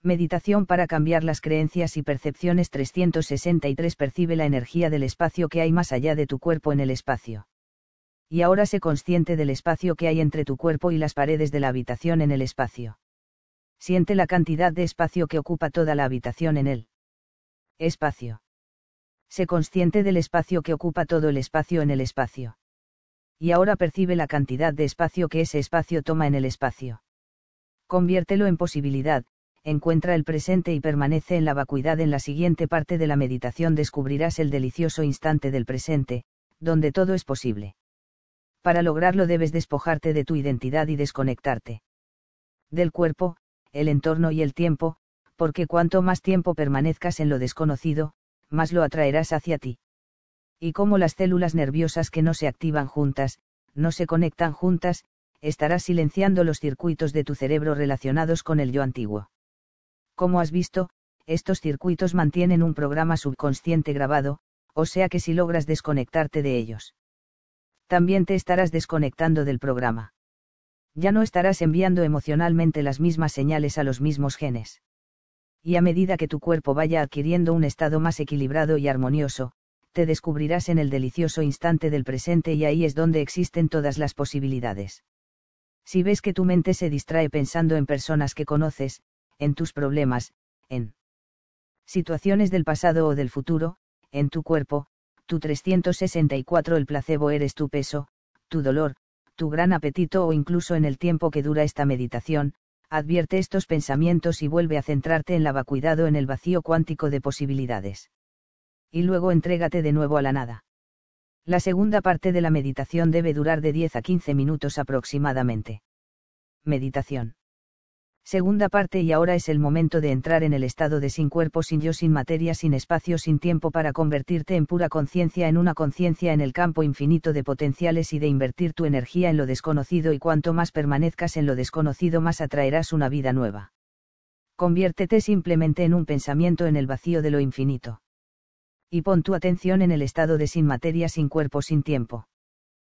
Meditación para cambiar las creencias y percepciones 363 percibe la energía del espacio que hay más allá de tu cuerpo en el espacio. Y ahora se consciente del espacio que hay entre tu cuerpo y las paredes de la habitación en el espacio. Siente la cantidad de espacio que ocupa toda la habitación en él. Espacio. Sé consciente del espacio que ocupa todo el espacio en el espacio y ahora percibe la cantidad de espacio que ese espacio toma en el espacio. Conviértelo en posibilidad, encuentra el presente y permanece en la vacuidad. En la siguiente parte de la meditación descubrirás el delicioso instante del presente, donde todo es posible. Para lograrlo debes despojarte de tu identidad y desconectarte del cuerpo, el entorno y el tiempo, porque cuanto más tiempo permanezcas en lo desconocido, más lo atraerás hacia ti y como las células nerviosas que no se activan juntas, no se conectan juntas, estarás silenciando los circuitos de tu cerebro relacionados con el yo antiguo. Como has visto, estos circuitos mantienen un programa subconsciente grabado, o sea que si logras desconectarte de ellos, también te estarás desconectando del programa. Ya no estarás enviando emocionalmente las mismas señales a los mismos genes. Y a medida que tu cuerpo vaya adquiriendo un estado más equilibrado y armonioso, te descubrirás en el delicioso instante del presente y ahí es donde existen todas las posibilidades. Si ves que tu mente se distrae pensando en personas que conoces, en tus problemas, en situaciones del pasado o del futuro, en tu cuerpo, tu 364 el placebo eres tu peso, tu dolor, tu gran apetito o incluso en el tiempo que dura esta meditación, advierte estos pensamientos y vuelve a centrarte en la vacuidad o en el vacío cuántico de posibilidades y luego entrégate de nuevo a la nada. La segunda parte de la meditación debe durar de 10 a 15 minutos aproximadamente. Meditación. Segunda parte y ahora es el momento de entrar en el estado de sin cuerpo, sin yo, sin materia, sin espacio, sin tiempo para convertirte en pura conciencia, en una conciencia en el campo infinito de potenciales y de invertir tu energía en lo desconocido y cuanto más permanezcas en lo desconocido más atraerás una vida nueva. Conviértete simplemente en un pensamiento en el vacío de lo infinito y pon tu atención en el estado de sin materia, sin cuerpo, sin tiempo.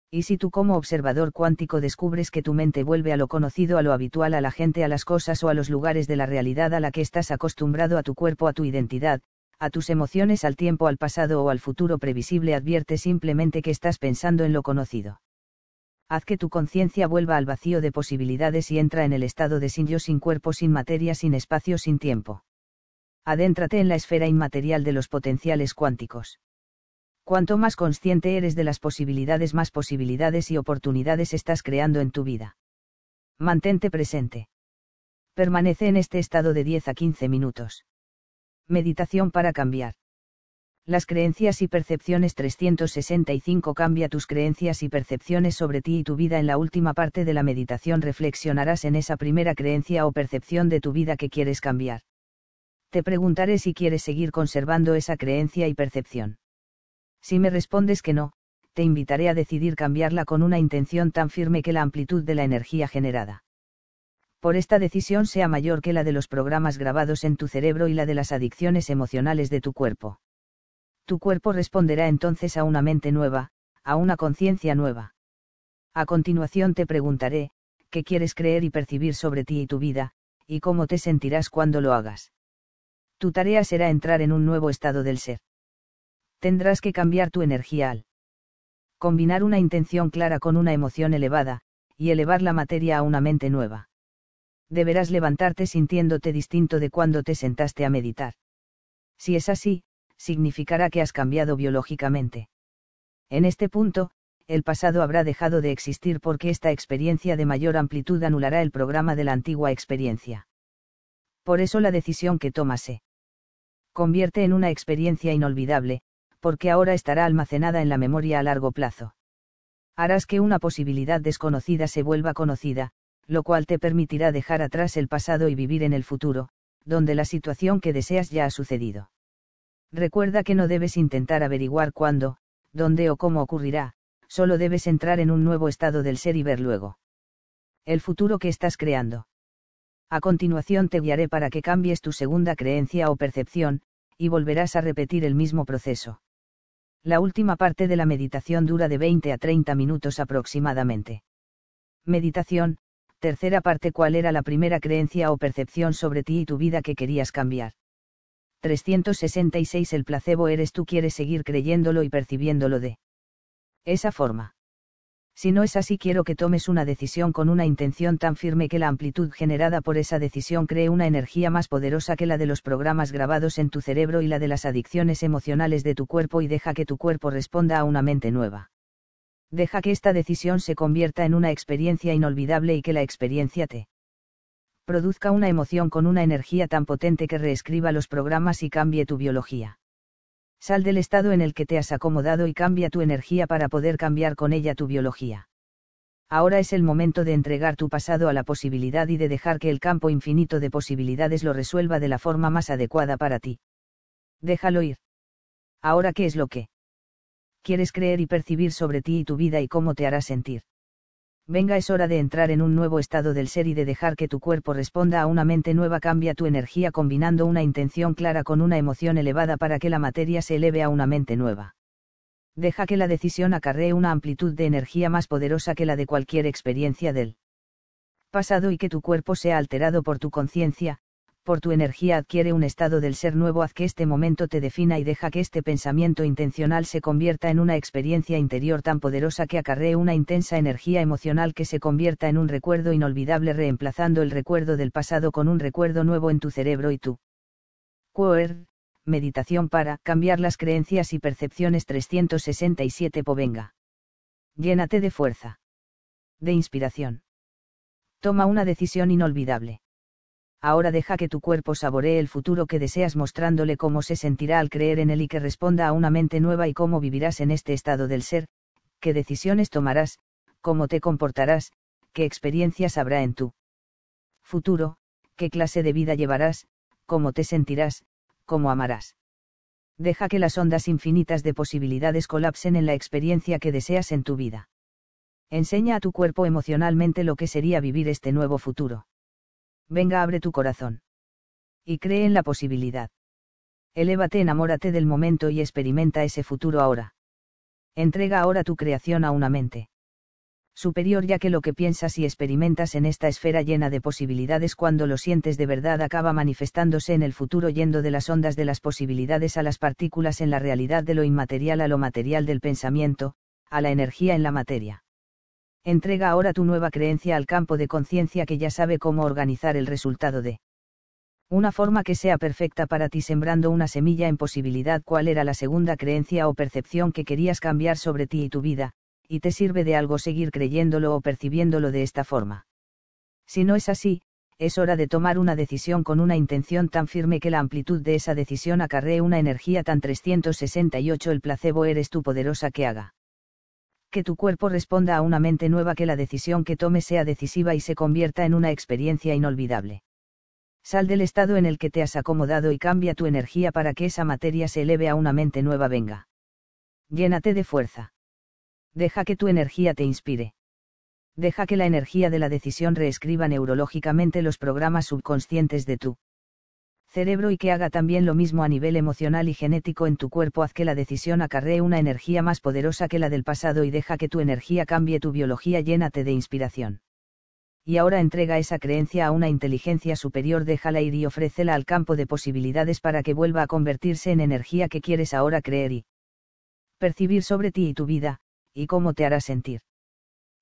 Y si tú como observador cuántico descubres que tu mente vuelve a lo conocido, a lo habitual, a la gente, a las cosas o a los lugares de la realidad a la que estás acostumbrado, a tu cuerpo, a tu identidad, a tus emociones, al tiempo, al pasado o al futuro previsible, advierte simplemente que estás pensando en lo conocido. Haz que tu conciencia vuelva al vacío de posibilidades y entra en el estado de sin yo, sin cuerpo, sin materia, sin espacio, sin tiempo adéntrate en la esfera inmaterial de los potenciales cuánticos. Cuanto más consciente eres de las posibilidades, más posibilidades y oportunidades estás creando en tu vida. Mantente presente. Permanece en este estado de 10 a 15 minutos. Meditación para cambiar. Las creencias y percepciones 365 Cambia tus creencias y percepciones sobre ti y tu vida. En la última parte de la meditación reflexionarás en esa primera creencia o percepción de tu vida que quieres cambiar te preguntaré si quieres seguir conservando esa creencia y percepción. Si me respondes que no, te invitaré a decidir cambiarla con una intención tan firme que la amplitud de la energía generada por esta decisión sea mayor que la de los programas grabados en tu cerebro y la de las adicciones emocionales de tu cuerpo. Tu cuerpo responderá entonces a una mente nueva, a una conciencia nueva. A continuación te preguntaré, ¿qué quieres creer y percibir sobre ti y tu vida, y cómo te sentirás cuando lo hagas? tu tarea será entrar en un nuevo estado del ser. Tendrás que cambiar tu energía al combinar una intención clara con una emoción elevada, y elevar la materia a una mente nueva. Deberás levantarte sintiéndote distinto de cuando te sentaste a meditar. Si es así, significará que has cambiado biológicamente. En este punto, el pasado habrá dejado de existir porque esta experiencia de mayor amplitud anulará el programa de la antigua experiencia. Por eso la decisión que tomase convierte en una experiencia inolvidable, porque ahora estará almacenada en la memoria a largo plazo. Harás que una posibilidad desconocida se vuelva conocida, lo cual te permitirá dejar atrás el pasado y vivir en el futuro, donde la situación que deseas ya ha sucedido. Recuerda que no debes intentar averiguar cuándo, dónde o cómo ocurrirá, solo debes entrar en un nuevo estado del ser y ver luego. El futuro que estás creando. A continuación te guiaré para que cambies tu segunda creencia o percepción, y volverás a repetir el mismo proceso. La última parte de la meditación dura de 20 a 30 minutos aproximadamente. Meditación, tercera parte ¿Cuál era la primera creencia o percepción sobre ti y tu vida que querías cambiar? 366 El placebo eres tú quieres seguir creyéndolo y percibiéndolo de esa forma. Si no es así, quiero que tomes una decisión con una intención tan firme que la amplitud generada por esa decisión cree una energía más poderosa que la de los programas grabados en tu cerebro y la de las adicciones emocionales de tu cuerpo y deja que tu cuerpo responda a una mente nueva. Deja que esta decisión se convierta en una experiencia inolvidable y que la experiencia te produzca una emoción con una energía tan potente que reescriba los programas y cambie tu biología. Sal del estado en el que te has acomodado y cambia tu energía para poder cambiar con ella tu biología. Ahora es el momento de entregar tu pasado a la posibilidad y de dejar que el campo infinito de posibilidades lo resuelva de la forma más adecuada para ti. Déjalo ir. Ahora qué es lo que quieres creer y percibir sobre ti y tu vida y cómo te hará sentir venga es hora de entrar en un nuevo estado del ser y de dejar que tu cuerpo responda a una mente nueva. Cambia tu energía combinando una intención clara con una emoción elevada para que la materia se eleve a una mente nueva. Deja que la decisión acarree una amplitud de energía más poderosa que la de cualquier experiencia del pasado y que tu cuerpo sea alterado por tu conciencia, por tu energía adquiere un estado del ser nuevo, haz que este momento te defina y deja que este pensamiento intencional se convierta en una experiencia interior tan poderosa que acarree una intensa energía emocional que se convierta en un recuerdo inolvidable reemplazando el recuerdo del pasado con un recuerdo nuevo en tu cerebro y tú. meditación para cambiar las creencias y percepciones 367 Povenga. Llénate de fuerza. De inspiración. Toma una decisión inolvidable ahora deja que tu cuerpo saboree el futuro que deseas mostrándole cómo se sentirá al creer en él y que responda a una mente nueva y cómo vivirás en este estado del ser, qué decisiones tomarás, cómo te comportarás, qué experiencias habrá en tu futuro, qué clase de vida llevarás, cómo te sentirás, cómo amarás. Deja que las ondas infinitas de posibilidades colapsen en la experiencia que deseas en tu vida. Enseña a tu cuerpo emocionalmente lo que sería vivir este nuevo futuro venga abre tu corazón. Y cree en la posibilidad. Elévate, enamórate del momento y experimenta ese futuro ahora. Entrega ahora tu creación a una mente. Superior ya que lo que piensas y experimentas en esta esfera llena de posibilidades cuando lo sientes de verdad acaba manifestándose en el futuro yendo de las ondas de las posibilidades a las partículas en la realidad de lo inmaterial a lo material del pensamiento, a la energía en la materia. Entrega ahora tu nueva creencia al campo de conciencia que ya sabe cómo organizar el resultado de una forma que sea perfecta para ti sembrando una semilla en posibilidad cuál era la segunda creencia o percepción que querías cambiar sobre ti y tu vida, y te sirve de algo seguir creyéndolo o percibiéndolo de esta forma. Si no es así, es hora de tomar una decisión con una intención tan firme que la amplitud de esa decisión acarree una energía tan 368 el placebo eres tú poderosa que haga que tu cuerpo responda a una mente nueva, que la decisión que tome sea decisiva y se convierta en una experiencia inolvidable. Sal del estado en el que te has acomodado y cambia tu energía para que esa materia se eleve a una mente nueva venga. Llénate de fuerza. Deja que tu energía te inspire. Deja que la energía de la decisión reescriba neurológicamente los programas subconscientes de tu cerebro y que haga también lo mismo a nivel emocional y genético en tu cuerpo, haz que la decisión acarree una energía más poderosa que la del pasado y deja que tu energía cambie tu biología, llénate de inspiración. Y ahora entrega esa creencia a una inteligencia superior, déjala ir y ofrécela al campo de posibilidades para que vuelva a convertirse en energía que quieres ahora creer y percibir sobre ti y tu vida, y cómo te hará sentir.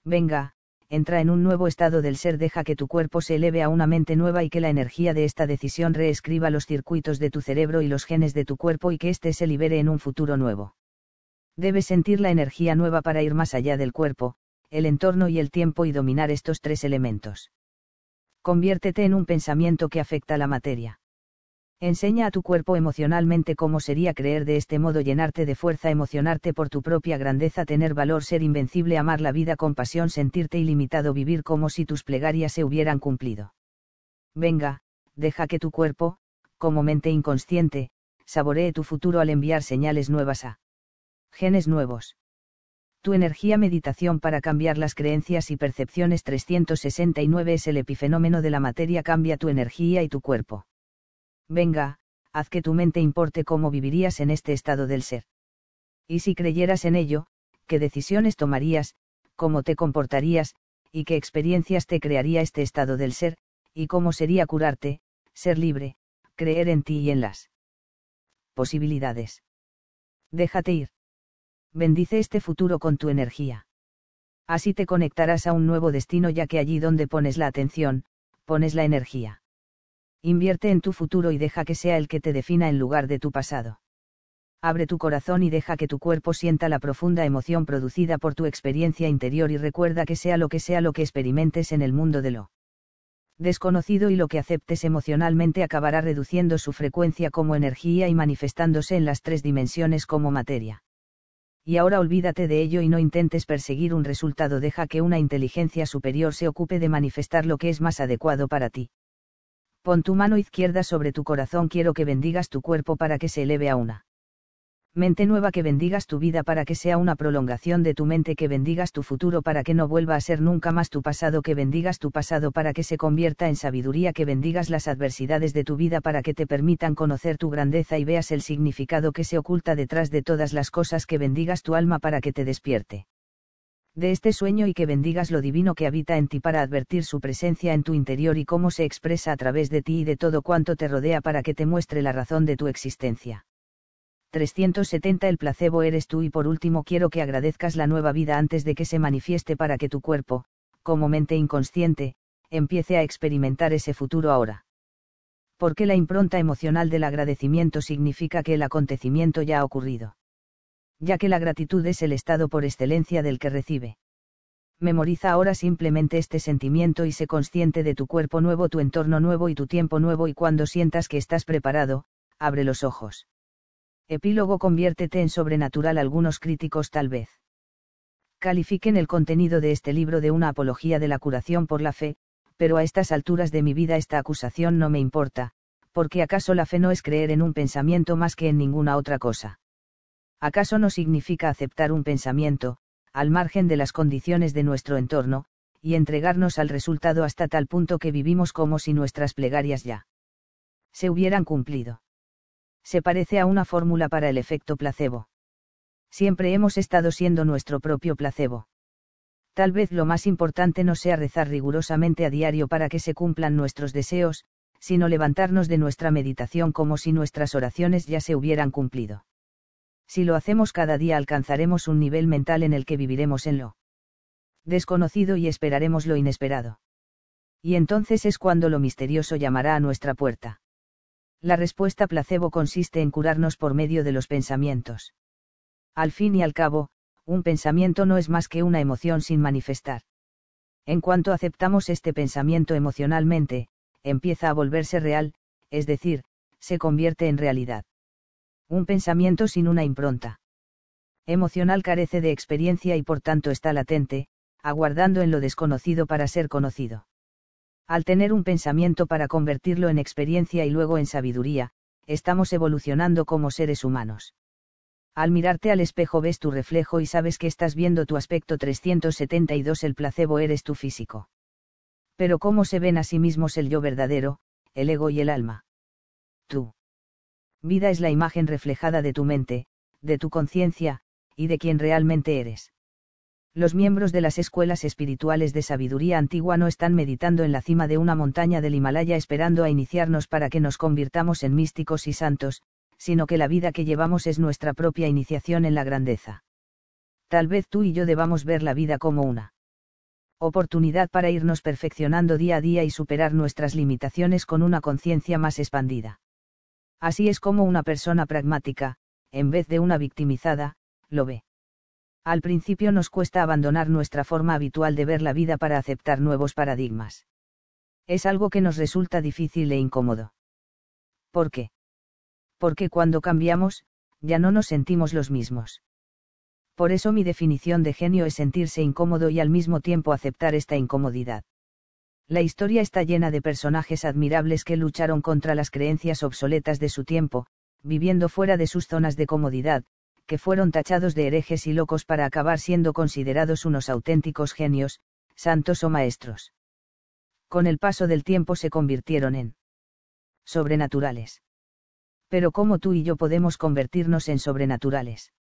Venga, entra en un nuevo estado del ser, deja que tu cuerpo se eleve a una mente nueva y que la energía de esta decisión reescriba los circuitos de tu cerebro y los genes de tu cuerpo y que éste se libere en un futuro nuevo. Debes sentir la energía nueva para ir más allá del cuerpo, el entorno y el tiempo y dominar estos tres elementos. Conviértete en un pensamiento que afecta la materia. Enseña a tu cuerpo emocionalmente cómo sería creer de este modo, llenarte de fuerza, emocionarte por tu propia grandeza, tener valor, ser invencible, amar la vida con pasión, sentirte ilimitado, vivir como si tus plegarias se hubieran cumplido. Venga, deja que tu cuerpo, como mente inconsciente, saboree tu futuro al enviar señales nuevas a genes nuevos. Tu energía meditación para cambiar las creencias y percepciones 369 es el epifenómeno de la materia, cambia tu energía y tu cuerpo venga, haz que tu mente importe cómo vivirías en este estado del ser. Y si creyeras en ello, qué decisiones tomarías, cómo te comportarías, y qué experiencias te crearía este estado del ser, y cómo sería curarte, ser libre, creer en ti y en las posibilidades. Déjate ir. Bendice este futuro con tu energía. Así te conectarás a un nuevo destino ya que allí donde pones la atención, pones la energía. Invierte en tu futuro y deja que sea el que te defina en lugar de tu pasado. Abre tu corazón y deja que tu cuerpo sienta la profunda emoción producida por tu experiencia interior y recuerda que sea lo que sea lo que experimentes en el mundo de lo desconocido y lo que aceptes emocionalmente acabará reduciendo su frecuencia como energía y manifestándose en las tres dimensiones como materia. Y ahora olvídate de ello y no intentes perseguir un resultado, deja que una inteligencia superior se ocupe de manifestar lo que es más adecuado para ti. Con tu mano izquierda sobre tu corazón, quiero que bendigas tu cuerpo para que se eleve a una. Mente nueva que bendigas tu vida para que sea una prolongación de tu mente, que bendigas tu futuro para que no vuelva a ser nunca más tu pasado, que bendigas tu pasado para que se convierta en sabiduría, que bendigas las adversidades de tu vida para que te permitan conocer tu grandeza y veas el significado que se oculta detrás de todas las cosas, que bendigas tu alma para que te despierte de este sueño y que bendigas lo divino que habita en ti para advertir su presencia en tu interior y cómo se expresa a través de ti y de todo cuanto te rodea para que te muestre la razón de tu existencia. 370 El placebo eres tú y por último quiero que agradezcas la nueva vida antes de que se manifieste para que tu cuerpo, como mente inconsciente, empiece a experimentar ese futuro ahora. Porque la impronta emocional del agradecimiento significa que el acontecimiento ya ha ocurrido ya que la gratitud es el estado por excelencia del que recibe. Memoriza ahora simplemente este sentimiento y sé consciente de tu cuerpo nuevo, tu entorno nuevo y tu tiempo nuevo y cuando sientas que estás preparado, abre los ojos. Epílogo Conviértete en sobrenatural. Algunos críticos tal vez califiquen el contenido de este libro de una apología de la curación por la fe, pero a estas alturas de mi vida esta acusación no me importa, porque acaso la fe no es creer en un pensamiento más que en ninguna otra cosa. ¿acaso no significa aceptar un pensamiento, al margen de las condiciones de nuestro entorno, y entregarnos al resultado hasta tal punto que vivimos como si nuestras plegarias ya se hubieran cumplido? Se parece a una fórmula para el efecto placebo. Siempre hemos estado siendo nuestro propio placebo. Tal vez lo más importante no sea rezar rigurosamente a diario para que se cumplan nuestros deseos, sino levantarnos de nuestra meditación como si nuestras oraciones ya se hubieran cumplido si lo hacemos cada día alcanzaremos un nivel mental en el que viviremos en lo desconocido y esperaremos lo inesperado. Y entonces es cuando lo misterioso llamará a nuestra puerta. La respuesta placebo consiste en curarnos por medio de los pensamientos. Al fin y al cabo, un pensamiento no es más que una emoción sin manifestar. En cuanto aceptamos este pensamiento emocionalmente, empieza a volverse real, es decir, se convierte en realidad. Un pensamiento sin una impronta emocional carece de experiencia y por tanto está latente, aguardando en lo desconocido para ser conocido. Al tener un pensamiento para convertirlo en experiencia y luego en sabiduría, estamos evolucionando como seres humanos. Al mirarte al espejo ves tu reflejo y sabes que estás viendo tu aspecto 372 el placebo eres tu físico. Pero ¿cómo se ven a sí mismos el yo verdadero, el ego y el alma? Tú vida es la imagen reflejada de tu mente, de tu conciencia, y de quien realmente eres. Los miembros de las escuelas espirituales de sabiduría antigua no están meditando en la cima de una montaña del Himalaya esperando a iniciarnos para que nos convirtamos en místicos y santos, sino que la vida que llevamos es nuestra propia iniciación en la grandeza. Tal vez tú y yo debamos ver la vida como una oportunidad para irnos perfeccionando día a día y superar nuestras limitaciones con una conciencia más expandida. Así es como una persona pragmática, en vez de una victimizada, lo ve. Al principio nos cuesta abandonar nuestra forma habitual de ver la vida para aceptar nuevos paradigmas. Es algo que nos resulta difícil e incómodo. ¿Por qué? Porque cuando cambiamos, ya no nos sentimos los mismos. Por eso mi definición de genio es sentirse incómodo y al mismo tiempo aceptar esta incomodidad. La historia está llena de personajes admirables que lucharon contra las creencias obsoletas de su tiempo, viviendo fuera de sus zonas de comodidad, que fueron tachados de herejes y locos para acabar siendo considerados unos auténticos genios, santos o maestros. Con el paso del tiempo se convirtieron en sobrenaturales. Pero ¿cómo tú y yo podemos convertirnos en sobrenaturales?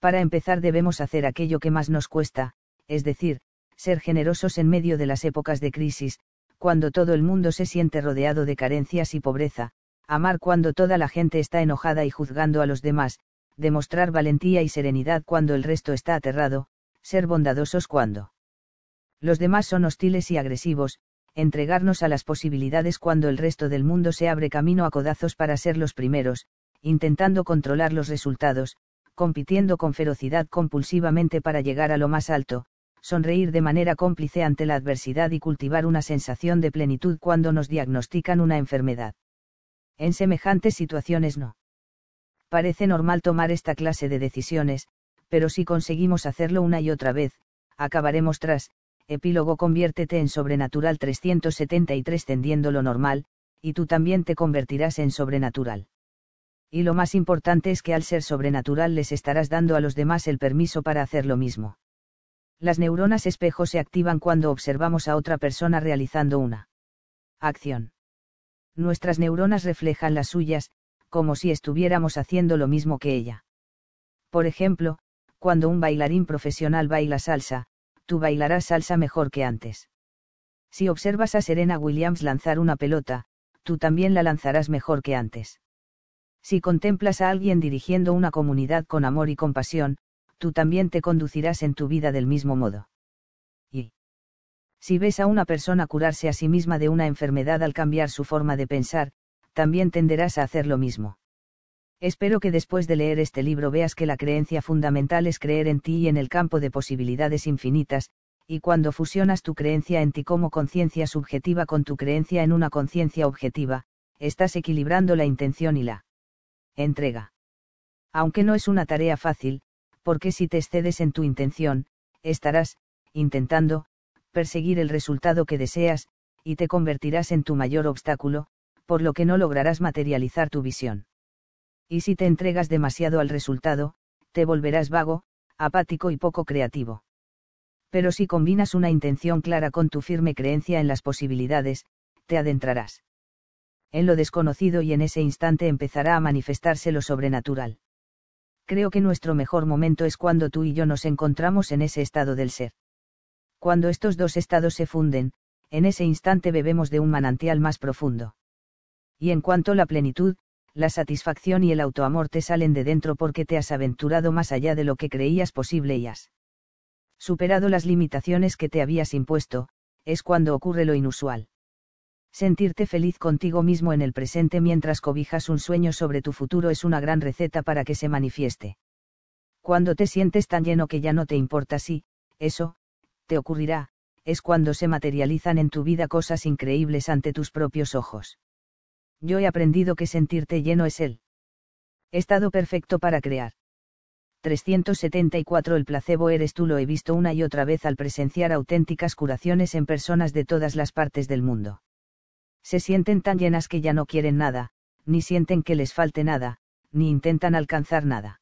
Para empezar debemos hacer aquello que más nos cuesta, es decir, ser generosos en medio de las épocas de crisis, cuando todo el mundo se siente rodeado de carencias y pobreza, amar cuando toda la gente está enojada y juzgando a los demás, demostrar valentía y serenidad cuando el resto está aterrado, ser bondadosos cuando los demás son hostiles y agresivos, entregarnos a las posibilidades cuando el resto del mundo se abre camino a codazos para ser los primeros, intentando controlar los resultados, compitiendo con ferocidad compulsivamente para llegar a lo más alto, sonreír de manera cómplice ante la adversidad y cultivar una sensación de plenitud cuando nos diagnostican una enfermedad. En semejantes situaciones no. Parece normal tomar esta clase de decisiones, pero si conseguimos hacerlo una y otra vez, acabaremos tras, epílogo conviértete en sobrenatural 373 tendiendo lo normal, y tú también te convertirás en sobrenatural. Y lo más importante es que al ser sobrenatural les estarás dando a los demás el permiso para hacer lo mismo. Las neuronas espejo se activan cuando observamos a otra persona realizando una acción. Nuestras neuronas reflejan las suyas, como si estuviéramos haciendo lo mismo que ella. Por ejemplo, cuando un bailarín profesional baila salsa, tú bailarás salsa mejor que antes. Si observas a Serena Williams lanzar una pelota, tú también la lanzarás mejor que antes. Si contemplas a alguien dirigiendo una comunidad con amor y compasión, tú también te conducirás en tu vida del mismo modo. Y si ves a una persona curarse a sí misma de una enfermedad al cambiar su forma de pensar, también tenderás a hacer lo mismo. Espero que después de leer este libro veas que la creencia fundamental es creer en ti y en el campo de posibilidades infinitas, y cuando fusionas tu creencia en ti como conciencia subjetiva con tu creencia en una conciencia objetiva, estás equilibrando la intención y la entrega. Aunque no es una tarea fácil, porque si te excedes en tu intención, estarás, intentando, perseguir el resultado que deseas, y te convertirás en tu mayor obstáculo, por lo que no lograrás materializar tu visión. Y si te entregas demasiado al resultado, te volverás vago, apático y poco creativo. Pero si combinas una intención clara con tu firme creencia en las posibilidades, te adentrarás. En lo desconocido y en ese instante empezará a manifestarse lo sobrenatural. Creo que nuestro mejor momento es cuando tú y yo nos encontramos en ese estado del ser. Cuando estos dos estados se funden, en ese instante bebemos de un manantial más profundo. Y en cuanto la plenitud, la satisfacción y el autoamor te salen de dentro porque te has aventurado más allá de lo que creías posible y has superado las limitaciones que te habías impuesto, es cuando ocurre lo inusual. Sentirte feliz contigo mismo en el presente mientras cobijas un sueño sobre tu futuro es una gran receta para que se manifieste. Cuando te sientes tan lleno que ya no te importa si, eso, te ocurrirá, es cuando se materializan en tu vida cosas increíbles ante tus propios ojos. Yo he aprendido que sentirte lleno es el estado perfecto para crear. 374 El placebo eres tú lo he visto una y otra vez al presenciar auténticas curaciones en personas de todas las partes del mundo. Se sienten tan llenas que ya no quieren nada, ni sienten que les falte nada, ni intentan alcanzar nada.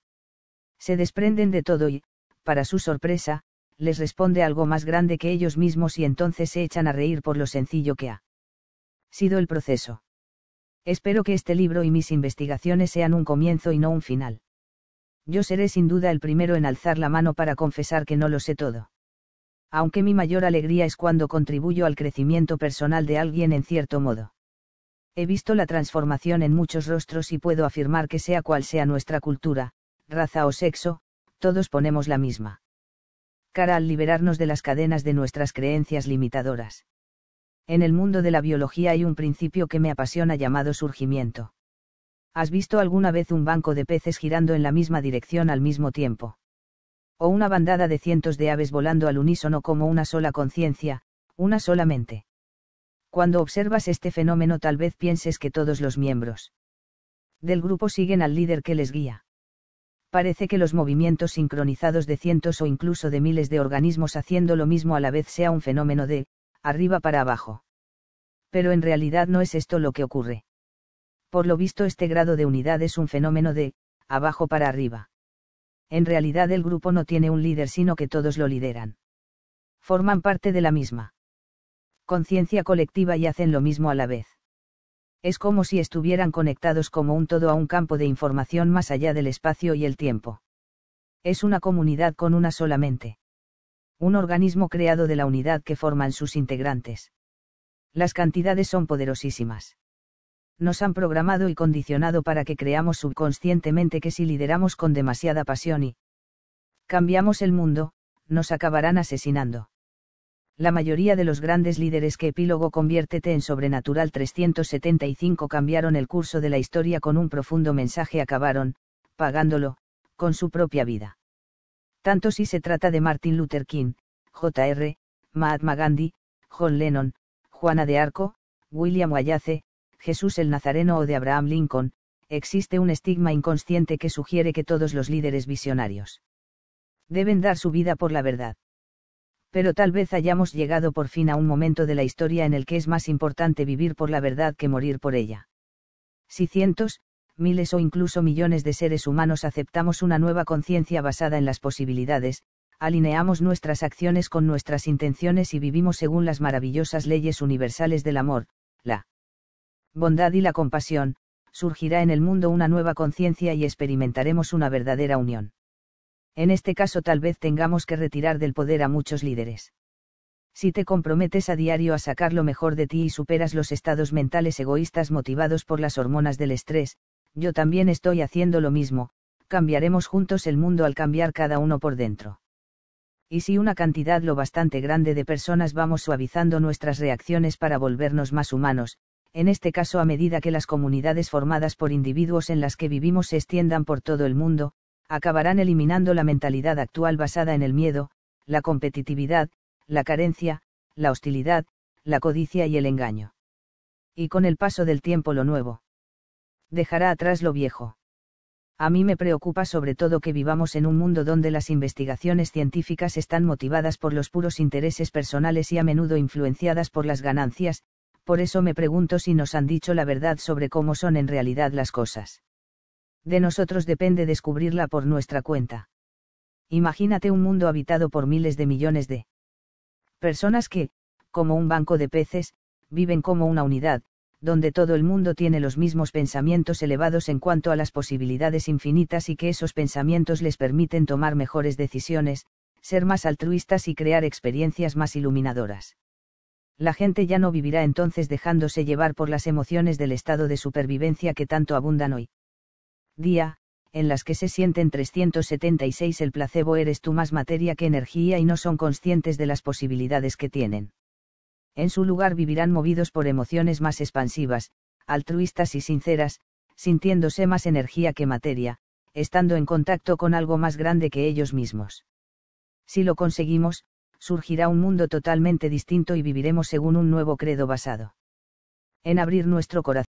Se desprenden de todo y, para su sorpresa, les responde algo más grande que ellos mismos y entonces se echan a reír por lo sencillo que ha sido el proceso. Espero que este libro y mis investigaciones sean un comienzo y no un final. Yo seré sin duda el primero en alzar la mano para confesar que no lo sé todo aunque mi mayor alegría es cuando contribuyo al crecimiento personal de alguien en cierto modo. He visto la transformación en muchos rostros y puedo afirmar que sea cual sea nuestra cultura, raza o sexo, todos ponemos la misma. Cara al liberarnos de las cadenas de nuestras creencias limitadoras. En el mundo de la biología hay un principio que me apasiona llamado surgimiento. ¿Has visto alguna vez un banco de peces girando en la misma dirección al mismo tiempo? o una bandada de cientos de aves volando al unísono como una sola conciencia, una sola mente. Cuando observas este fenómeno tal vez pienses que todos los miembros del grupo siguen al líder que les guía. Parece que los movimientos sincronizados de cientos o incluso de miles de organismos haciendo lo mismo a la vez sea un fenómeno de arriba para abajo. Pero en realidad no es esto lo que ocurre. Por lo visto este grado de unidad es un fenómeno de abajo para arriba en realidad el grupo no tiene un líder sino que todos lo lideran. Forman parte de la misma conciencia colectiva y hacen lo mismo a la vez. Es como si estuvieran conectados como un todo a un campo de información más allá del espacio y el tiempo. Es una comunidad con una sola mente. Un organismo creado de la unidad que forman sus integrantes. Las cantidades son poderosísimas nos han programado y condicionado para que creamos subconscientemente que si lideramos con demasiada pasión y cambiamos el mundo, nos acabarán asesinando. La mayoría de los grandes líderes que epílogo conviértete en sobrenatural 375 cambiaron el curso de la historia con un profundo mensaje acabaron, pagándolo, con su propia vida. Tanto si se trata de Martin Luther King, J.R., Mahatma Gandhi, John Lennon, Juana de Arco, William Wallace, Jesús el Nazareno o de Abraham Lincoln, existe un estigma inconsciente que sugiere que todos los líderes visionarios deben dar su vida por la verdad. Pero tal vez hayamos llegado por fin a un momento de la historia en el que es más importante vivir por la verdad que morir por ella. Si cientos, miles o incluso millones de seres humanos aceptamos una nueva conciencia basada en las posibilidades, alineamos nuestras acciones con nuestras intenciones y vivimos según las maravillosas leyes universales del amor, la bondad y la compasión, surgirá en el mundo una nueva conciencia y experimentaremos una verdadera unión. En este caso tal vez tengamos que retirar del poder a muchos líderes. Si te comprometes a diario a sacar lo mejor de ti y superas los estados mentales egoístas motivados por las hormonas del estrés, yo también estoy haciendo lo mismo, cambiaremos juntos el mundo al cambiar cada uno por dentro. Y si una cantidad lo bastante grande de personas vamos suavizando nuestras reacciones para volvernos más humanos, en este caso a medida que las comunidades formadas por individuos en las que vivimos se extiendan por todo el mundo, acabarán eliminando la mentalidad actual basada en el miedo, la competitividad, la carencia, la hostilidad, la codicia y el engaño. Y con el paso del tiempo lo nuevo. Dejará atrás lo viejo. A mí me preocupa sobre todo que vivamos en un mundo donde las investigaciones científicas están motivadas por los puros intereses personales y a menudo influenciadas por las ganancias, por eso me pregunto si nos han dicho la verdad sobre cómo son en realidad las cosas. De nosotros depende descubrirla por nuestra cuenta. Imagínate un mundo habitado por miles de millones de personas que, como un banco de peces, viven como una unidad, donde todo el mundo tiene los mismos pensamientos elevados en cuanto a las posibilidades infinitas y que esos pensamientos les permiten tomar mejores decisiones, ser más altruistas y crear experiencias más iluminadoras la gente ya no vivirá entonces dejándose llevar por las emociones del estado de supervivencia que tanto abundan hoy. Día, en las que se sienten 376 el placebo eres tú más materia que energía y no son conscientes de las posibilidades que tienen. En su lugar vivirán movidos por emociones más expansivas, altruistas y sinceras, sintiéndose más energía que materia, estando en contacto con algo más grande que ellos mismos. Si lo conseguimos, surgirá un mundo totalmente distinto y viviremos según un nuevo credo basado en abrir nuestro corazón